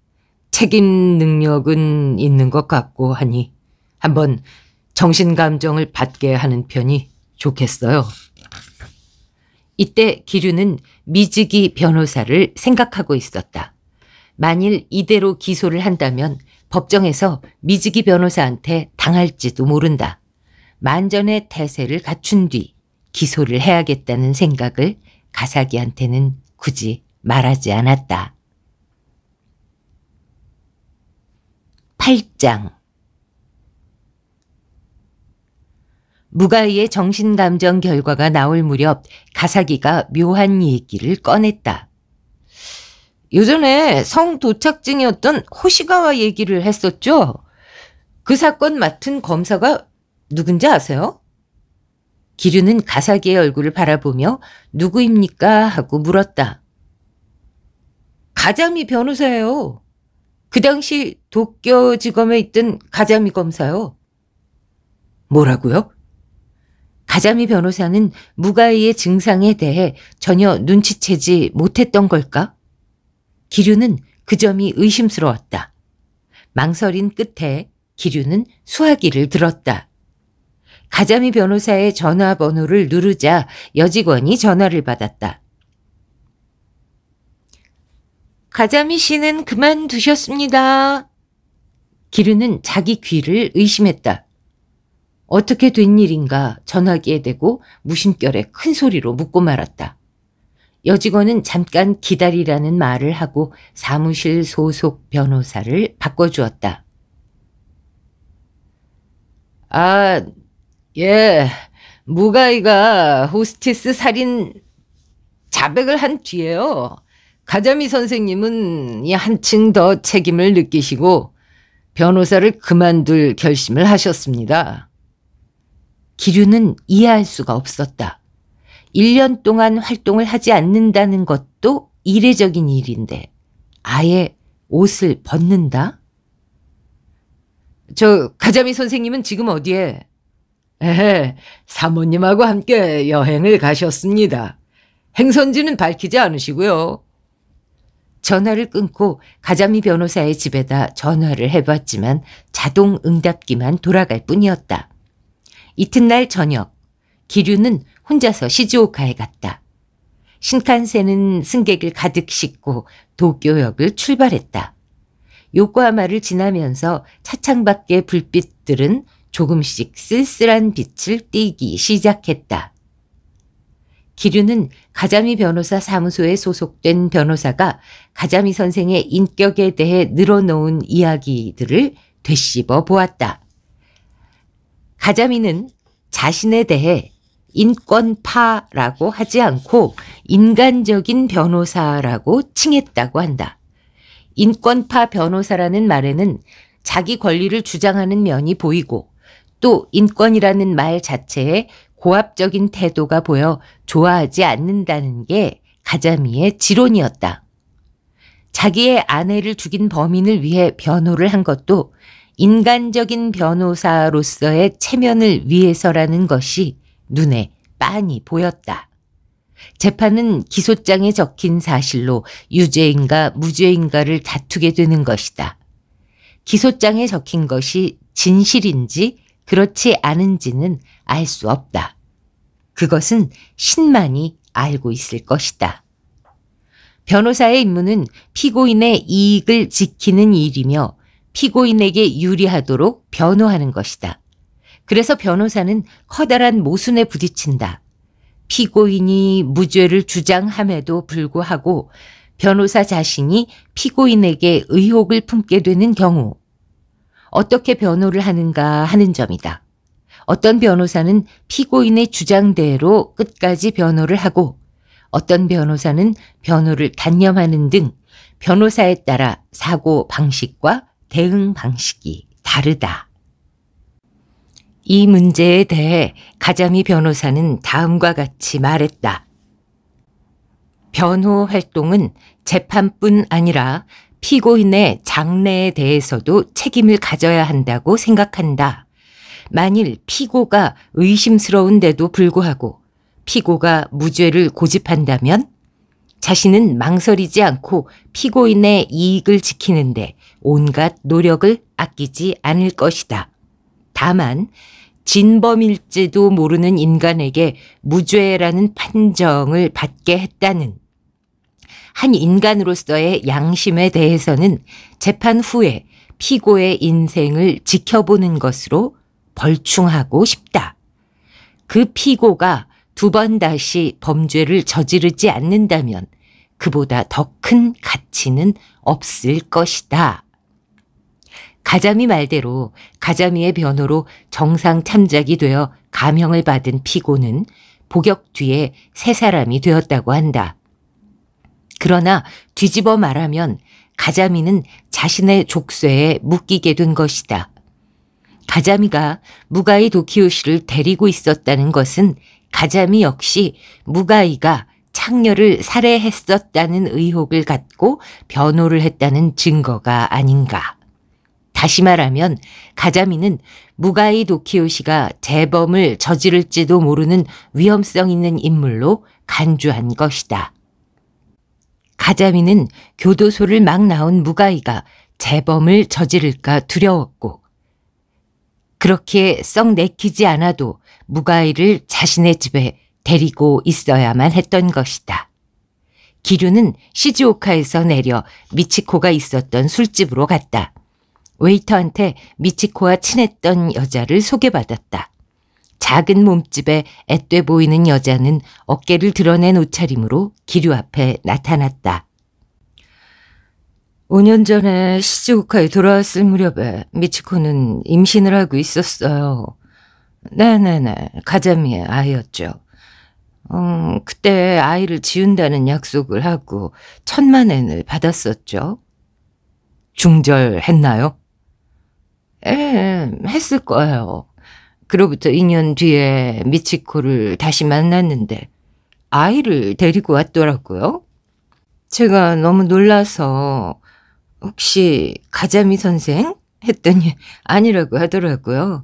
책임 능력은 있는 것 같고 하니 한번 정신감정을 받게 하는 편이 좋겠어요. 이때 기류는 미즈기 변호사를 생각하고 있었다. 만일 이대로 기소를 한다면 법정에서 미즈기 변호사한테 당할지도 모른다. 만전의 태세를 갖춘 뒤 기소를 해야겠다는 생각을 가사기한테는 굳이 말하지 않았다. 8장 무가의 정신감정 결과가 나올 무렵 가사기가 묘한 얘기를 꺼냈다. 요전에 성도착증이었던 호시가와 얘기를 했었죠? 그 사건 맡은 검사가 누군지 아세요? 기류는 가사기의 얼굴을 바라보며 누구입니까? 하고 물었다. 가자미 변호사예요. 그 당시 도쿄지검에 있던 가자미 검사요. 뭐라고요? 가자미 변호사는 무가이의 증상에 대해 전혀 눈치채지 못했던 걸까? 기류는 그 점이 의심스러웠다. 망설인 끝에 기류는 수화기를 들었다. 가자미 변호사의 전화번호를 누르자 여직원이 전화를 받았다. 가자미 씨는 그만두셨습니다. 기류는 자기 귀를 의심했다. 어떻게 된 일인가 전화기에 대고 무심결에 큰 소리로 묻고 말았다. 여직원은 잠깐 기다리라는 말을 하고 사무실 소속 변호사를 바꿔주었다. 아, 예, 무가이가 호스티스 살인 자백을 한 뒤에요. 가자미 선생님은 한층 더 책임을 느끼시고 변호사를 그만둘 결심을 하셨습니다. 기류는 이해할 수가 없었다. 1년 동안 활동을 하지 않는다는 것도 이례적인 일인데 아예 옷을 벗는다? 저 가자미 선생님은 지금 어디에? 에헤 사모님하고 함께 여행을 가셨습니다. 행선지는 밝히지 않으시고요. 전화를 끊고 가자미 변호사의 집에다 전화를 해봤지만 자동 응답기만 돌아갈 뿐이었다. 이튿날 저녁 기류는 혼자서 시즈오카에 갔다. 신칸센은 승객을 가득 싣고 도쿄역을 출발했다. 요코하마를 지나면서 차창 밖의 불빛들은 조금씩 쓸쓸한 빛을 띠기 시작했다. 기류는 가자미 변호사 사무소에 소속된 변호사가 가자미 선생의 인격에 대해 늘어놓은 이야기들을 되씹어 보았다. 가자미는 자신에 대해 인권파라고 하지 않고 인간적인 변호사라고 칭했다고 한다. 인권파 변호사라는 말에는 자기 권리를 주장하는 면이 보이고 또 인권이라는 말 자체에 고압적인 태도가 보여 좋아하지 않는다는 게 가자미의 지론이었다. 자기의 아내를 죽인 범인을 위해 변호를 한 것도 인간적인 변호사로서의 체면을 위해서라는 것이 눈에 빤히 보였다. 재판은 기소장에 적힌 사실로 유죄인가 무죄인가를 다투게 되는 것이다. 기소장에 적힌 것이 진실인지 그렇지 않은지는 알 수 없다. 그것은 신만이 알고 있을 것이다. 변호사의 임무는 피고인의 이익을 지키는 일이며 피고인에게 유리하도록 변호하는 것이다. 그래서 변호사는 커다란 모순에 부딪힌다. 피고인이 무죄를 주장함에도 불구하고 변호사 자신이 피고인에게 의혹을 품게 되는 경우 어떻게 변호를 하는가 하는 점이다. 어떤 변호사는 피고인의 주장대로 끝까지 변호를 하고 어떤 변호사는 변호를 단념하는 등 변호사에 따라 사고 방식과 대응 방식이 다르다. 이 문제에 대해 가자미 변호사는 다음과 같이 말했다. 변호 활동은 재판뿐 아니라 피고인의 장래에 대해서도 책임을 가져야 한다고 생각한다. 만일 피고가 의심스러운데도 불구하고 피고가 무죄를 고집한다면 자신은 망설이지 않고 피고인의 이익을 지키는데 온갖 노력을 아끼지 않을 것이다. 다만 진범일지도 모르는 인간에게 무죄라는 판정을 받게 했다는 한 인간으로서의 양심에 대해서는 재판 후에 피고의 인생을 지켜보는 것으로 벌충하고 싶다. 그 피고가 두번 다시 범죄를 저지르지 않는다면 그보다 더 큰 가치는 없을 것이다. 가자미 말대로 가자미의 변호로 정상 참작이 되어 감형을 받은 피고는 복역 뒤에 세 사람이 되었다고 한다. 그러나 뒤집어 말하면 가자미는 자신의 족쇄에 묶이게 된 것이다. 가자미가 무가이 도키요시를 데리고 있었다는 것은 가자미 역시 무가이가 창녀를 살해했었다는 의혹을 갖고 변호를 했다는 증거가 아닌가. 다시 말하면 가자미는 무가이 도키요시가 재범을 저지를지도 모르는 위험성 있는 인물로 간주한 것이다. 가자미는 교도소를 막 나온 무가이가 재범을 저지를까 두려웠고 그렇게 썩 내키지 않아도 무가이를 자신의 집에 데리고 있어야만 했던 것이다. 기류는 시즈오카에서 내려 미치코가 있었던 술집으로 갔다. 웨이터한테 미치코와 친했던 여자를 소개받았다. 작은 몸집에 앳돼 보이는 여자는 어깨를 드러낸 옷차림으로 기류 앞에 나타났다. 5년 전에 시즈오카에 돌아왔을 무렵에 미치코는 임신을 하고 있었어요. 네네네. 가자미의 아이였죠. 음, 그때 아이를 지운다는 약속을 하고 천만 엔을 받았었죠. 중절했나요? 에, 예, 했을 거예요. 그로부터 2년 뒤에 미치코를 다시 만났는데 아이를 데리고 왔더라고요. 제가 너무 놀라서 혹시 가자미 선생? 했더니 아니라고 하더라고요.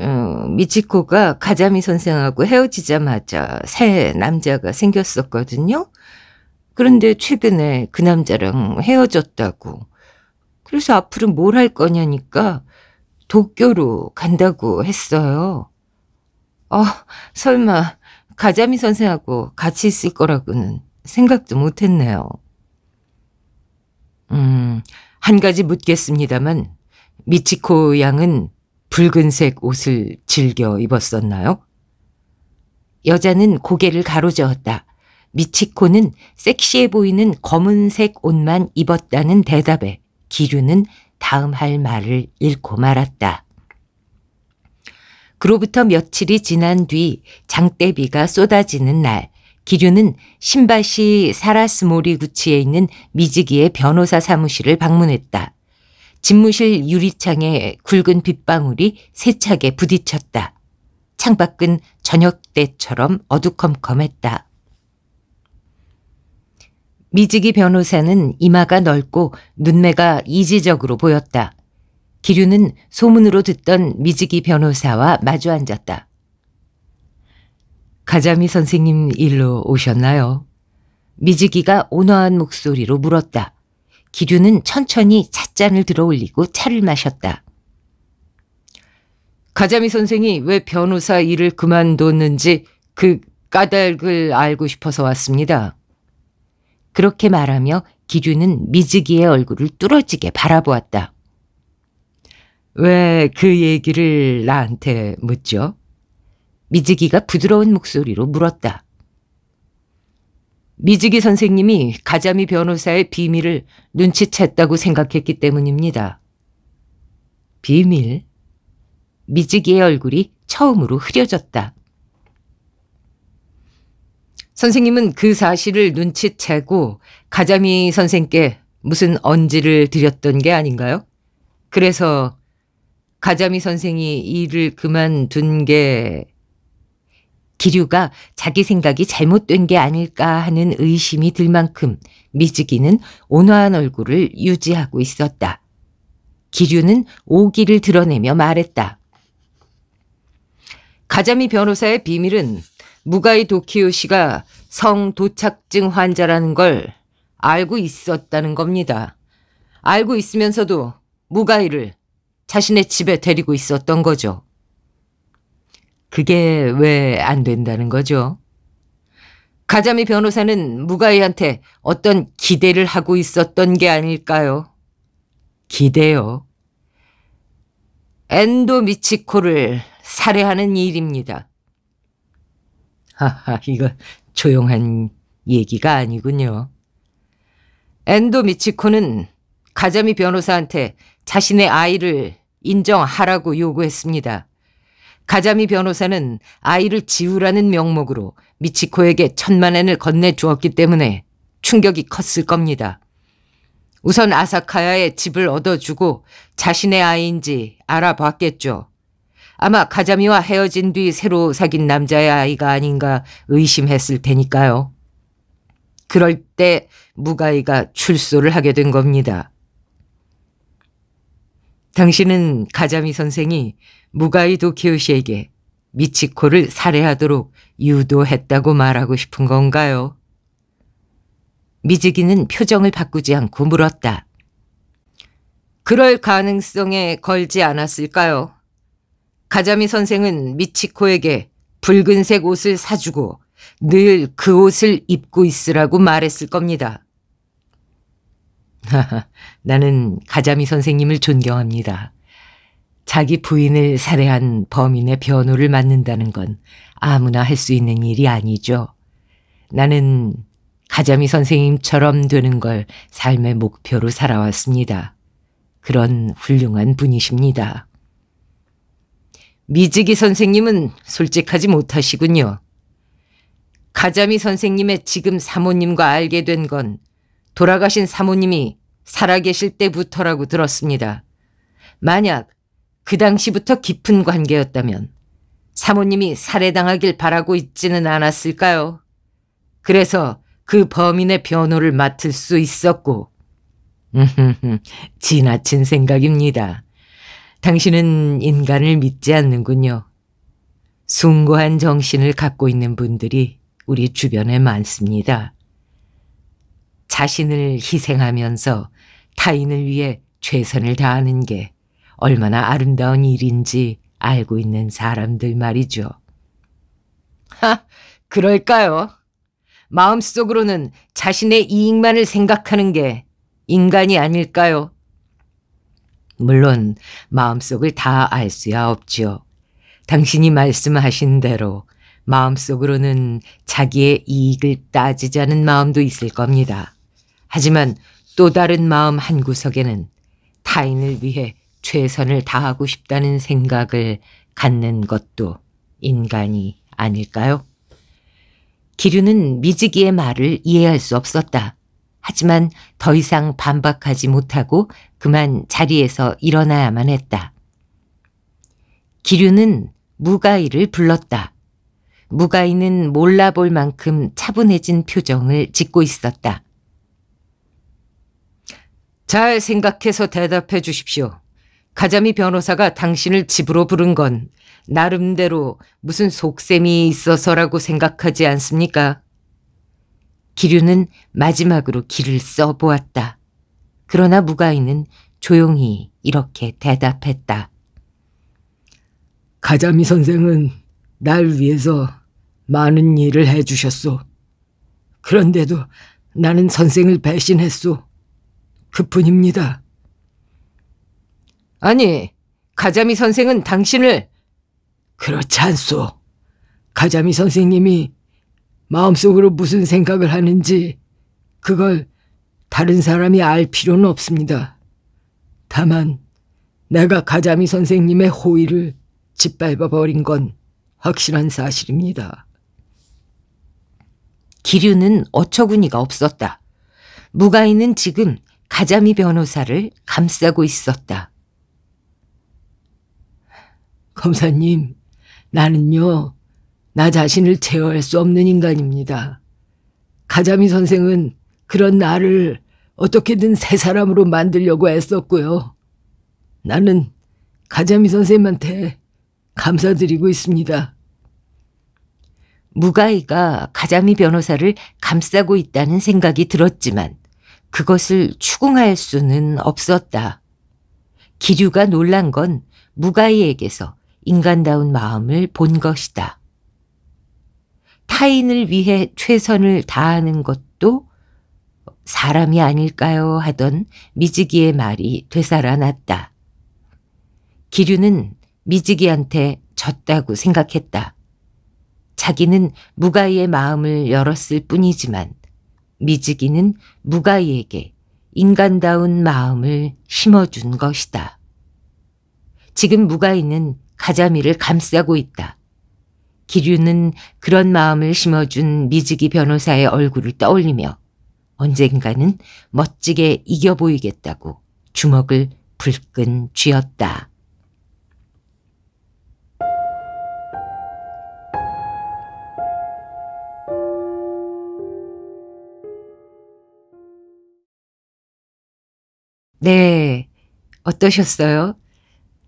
어, 미치코가 가자미 선생하고 헤어지자마자 새 남자가 생겼었거든요. 그런데 최근에 그 남자랑 헤어졌다고. 그래서 앞으로 뭘 할 거냐니까 도쿄로 간다고 했어요. 아, 설마 가자미 선생하고 같이 있을 거라고는 생각도 못 했네요. 음, 한 가지 묻겠습니다만 미치코 양은 붉은색 옷을 즐겨 입었었나요? 여자는 고개를 가로저었다. 미치코는 섹시해 보이는 검은색 옷만 입었다는 대답에 기류는 다음 할 말을 잃고 말았다. 그로부터 며칠이 지난 뒤 장대비가 쏟아지는 날, 기류는 신바시 사라스모리 구치에 있는 미즈기의 변호사 사무실을 방문했다. 집무실 유리창에 굵은 빗방울이 세차게 부딪혔다. 창밖은 저녁 때처럼 어두컴컴했다. 미지기 변호사는 이마가 넓고 눈매가 이지적으로 보였다. 기류는 소문으로 듣던 미지기 변호사와 마주 앉았다. 가자미 선생님 일로 오셨나요? 미지기가 온화한 목소리로 물었다. 기류는 천천히 차 찻잔을 들어 올리고 차를 마셨다. 가자미 선생이 왜 변호사 일을 그만뒀는지 그 까닭을 알고 싶어서 왔습니다. 그렇게 말하며 기류는 미즈기의 얼굴을 뚫어지게 바라보았다. 왜 그 얘기를 나한테 묻죠? 미즈기가 부드러운 목소리로 물었다. 미지기 선생님이 가자미 변호사의 비밀을 눈치챘다고 생각했기 때문입니다. 비밀? 미지기의 얼굴이 처음으로 흐려졌다. 선생님은 그 사실을 눈치채고 가자미 선생께 무슨 언지를 드렸던 게 아닌가요? 그래서 가자미 선생이 일을 그만둔 게 기류가 자기 생각이 잘못된 게 아닐까 하는 의심이 들 만큼 미즈기는 온화한 얼굴을 유지하고 있었다. 기류는 오기를 드러내며 말했다. 가자미 변호사의 비밀은 무가이 도키오 씨가 성도착증 환자라는 걸 알고 있었다는 겁니다. 알고 있으면서도 무가이를 자신의 집에 데리고 있었던 거죠. 그게 왜 안 된다는 거죠? 가자미 변호사는 무가이한테 어떤 기대를 하고 있었던 게 아닐까요? 기대요. 엔도 미치코를 살해하는 일입니다. 하하, 이거 조용한 얘기가 아니군요. 엔도 미치코는 가자미 변호사한테 자신의 아이를 인정하라고 요구했습니다. 가자미 변호사는 아이를 지우라는 명목으로 미치코에게 천만 엔을 건네주었기 때문에 충격이 컸을 겁니다. 우선 아사카야의 집을 얻어주고 자신의 아이인지 알아봤겠죠. 아마 가자미와 헤어진 뒤 새로 사귄 남자의 아이가 아닌가 의심했을 테니까요. 그럴 때 무가이가 출소를 하게 된 겁니다. 당신은 가자미 선생이 무가이 도키요시에게 미치코를 살해하도록 유도했다고 말하고 싶은 건가요? 미즈기는 표정을 바꾸지 않고 물었다. 그럴 가능성에 걸지 않았을까요? 가자미 선생은 미치코에게 붉은색 옷을 사주고 늘 그 옷을 입고 있으라고 말했을 겁니다. 나는 가자미 선생님을 존경합니다. 자기 부인을 살해한 범인의 변호를 맡는다는 건 아무나 할 수 있는 일이 아니죠. 나는 가자미 선생님처럼 되는 걸 삶의 목표로 살아왔습니다. 그런 훌륭한 분이십니다. 미지기 선생님은 솔직하지 못하시군요. 가자미 선생님의 지금 사모님과 알게 된 건 돌아가신 사모님이 살아계실 때부터라고 들었습니다. 만약 그 당시부터 깊은 관계였다면 사모님이 살해당하길 바라고 있지는 않았을까요? 그래서 그 범인의 변호를 맡을 수 있었고 지나친 생각입니다. 당신은 인간을 믿지 않는군요. 숭고한 정신을 갖고 있는 분들이 우리 주변에 많습니다. 자신을 희생하면서 타인을 위해 최선을 다하는 게 얼마나 아름다운 일인지 알고 있는 사람들 말이죠. 하, 그럴까요? 마음속으로는 자신의 이익만을 생각하는 게 인간이 아닐까요? 물론 마음속을 다 알 수야 없지요. 당신이 말씀하신 대로 마음속으로는 자기의 이익을 따지자는 마음도 있을 겁니다. 하지만 또 다른 마음 한구석에는 타인을 위해 최선을 다하고 싶다는 생각을 갖는 것도 인간이 아닐까요? 기류는 미지기의 말을 이해할 수 없었다. 하지만 더 이상 반박하지 못하고 그만 자리에서 일어나야만 했다. 기류는 무가이를 불렀다. 무가이는 몰라볼 만큼 차분해진 표정을 짓고 있었다. 잘 생각해서 대답해 주십시오. 가자미 변호사가 당신을 집으로 부른 건 나름대로 무슨 속셈이 있어서라고 생각하지 않습니까? 기류는 마지막으로 길을 써보았다. 그러나 무가인는 조용히 이렇게 대답했다. 가자미 선생은 날 위해서 많은 일을 해주셨소. 그런데도 나는 선생을 배신했소. 그뿐입니다. 아니, 가자미 선생은 당신을 그렇지 않소. 가자미 선생님이 마음속으로 무슨 생각을 하는지 그걸 다른 사람이 알 필요는 없습니다. 다만 내가 가자미 선생님의 호의를 짓밟아 버린 건 확실한 사실입니다. 기류는 어처구니가 없었다. 무가인는 지금 가자미 변호사를 감싸고 있었다. 검사님, 나는요, 나 자신을 제어할 수 없는 인간입니다. 가자미 선생은 그런 나를 어떻게든 새 사람으로 만들려고 애썼고요. 나는 가자미 선생님한테 감사드리고 있습니다. 무가이가 가자미 변호사를 감싸고 있다는 생각이 들었지만 그것을 추궁할 수는 없었다. 기류가 놀란 건 무가이에게서 인간다운 마음을 본 것이다. 타인을 위해 최선을 다하는 것도 사람이 아닐까요 하던 미지기의 말이 되살아났다. 기류는 미지기한테 졌다고 생각했다. 자기는 무가이의 마음을 열었을 뿐이지만 미지기는 무가이에게 인간다운 마음을 심어준 것이다. 지금 무가이는 가자미를 감싸고 있다. 기류는 그런 마음을 심어준 미즈기 변호사의 얼굴을 떠올리며 언젠가는 멋지게 이겨 보이겠다고 주먹을 불끈 쥐었다. 네, 어떠셨어요?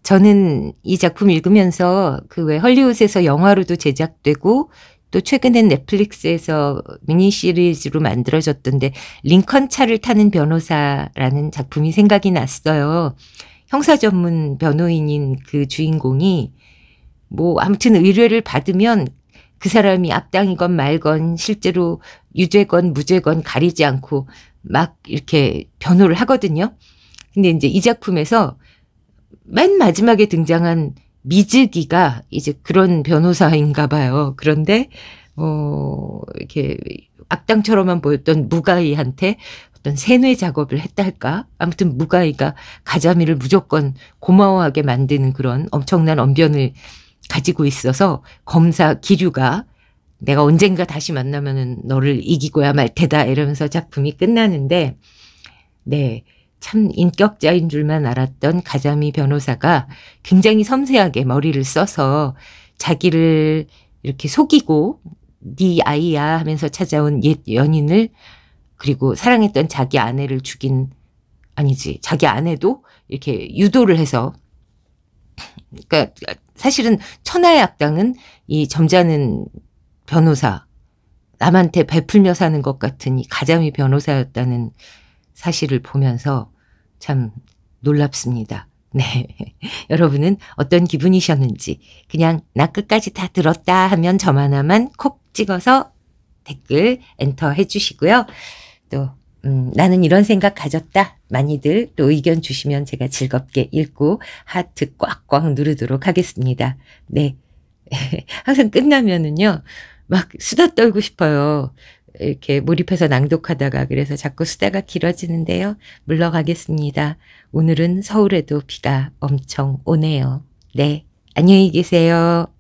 저는 이 작품 읽으면서 그왜 헐리우드에서 영화로도 제작되고 또 최근엔 넷플릭스에서 미니 시리즈로 만들어졌던데 링컨 차를 타는 변호사라는 작품이 생각이 났어요. 형사 전문 변호인인 그 주인공이 뭐 아무튼 의뢰를 받으면 그 사람이 악당이건 말건 실제로 유죄건 무죄건 가리지 않고 막 이렇게 변호를 하거든요. 근데 이제 이 작품에서 맨 마지막에 등장한 미즈기가 이제 그런 변호사인가 봐요. 그런데 어 이렇게 악당처럼만 보였던 무가이한테 어떤 세뇌 작업을 했다 할까? 아무튼 무가이가 가자미를 무조건 고마워하게 만드는 그런 엄청난 언변을 가지고 있어서 검사 기류가 내가 언젠가 다시 만나면은 너를 이기고야 말 테다 이러면서 작품이 끝나는데 네. 참 인격자인 줄만 알았던 가자미 변호사가 굉장히 섬세하게 머리를 써서 자기를 이렇게 속이고 네 아이야 하면서 찾아온 옛 연인을 그리고 사랑했던 자기 아내를 죽인 아니지 자기 아내도 이렇게 유도를 해서 그러니까 사실은 천하의 악당은 이 점잖은 변호사 남한테 베풀며 사는 것 같은 이 가자미 변호사였다는 사실을 보면서 참 놀랍습니다. 네. 여러분은 어떤 기분이셨는지 그냥 나 끝까지 다 들었다 하면 점하나콕 찍어서 댓글 엔터 해주시고요. 또 음, 나는 이런 생각 가졌다. 많이들 또 의견 주시면 제가 즐겁게 읽고 하트 꽉꽉 누르도록 하겠습니다. 네. 항상 끝나면은요. 막 수다 떨고 싶어요. 이렇게 몰입해서 낭독하다가 그래서 자꾸 수다가 길어지는데요. 물러가겠습니다. 오늘은 서울에도 비가 엄청 오네요. 네, 안녕히 계세요.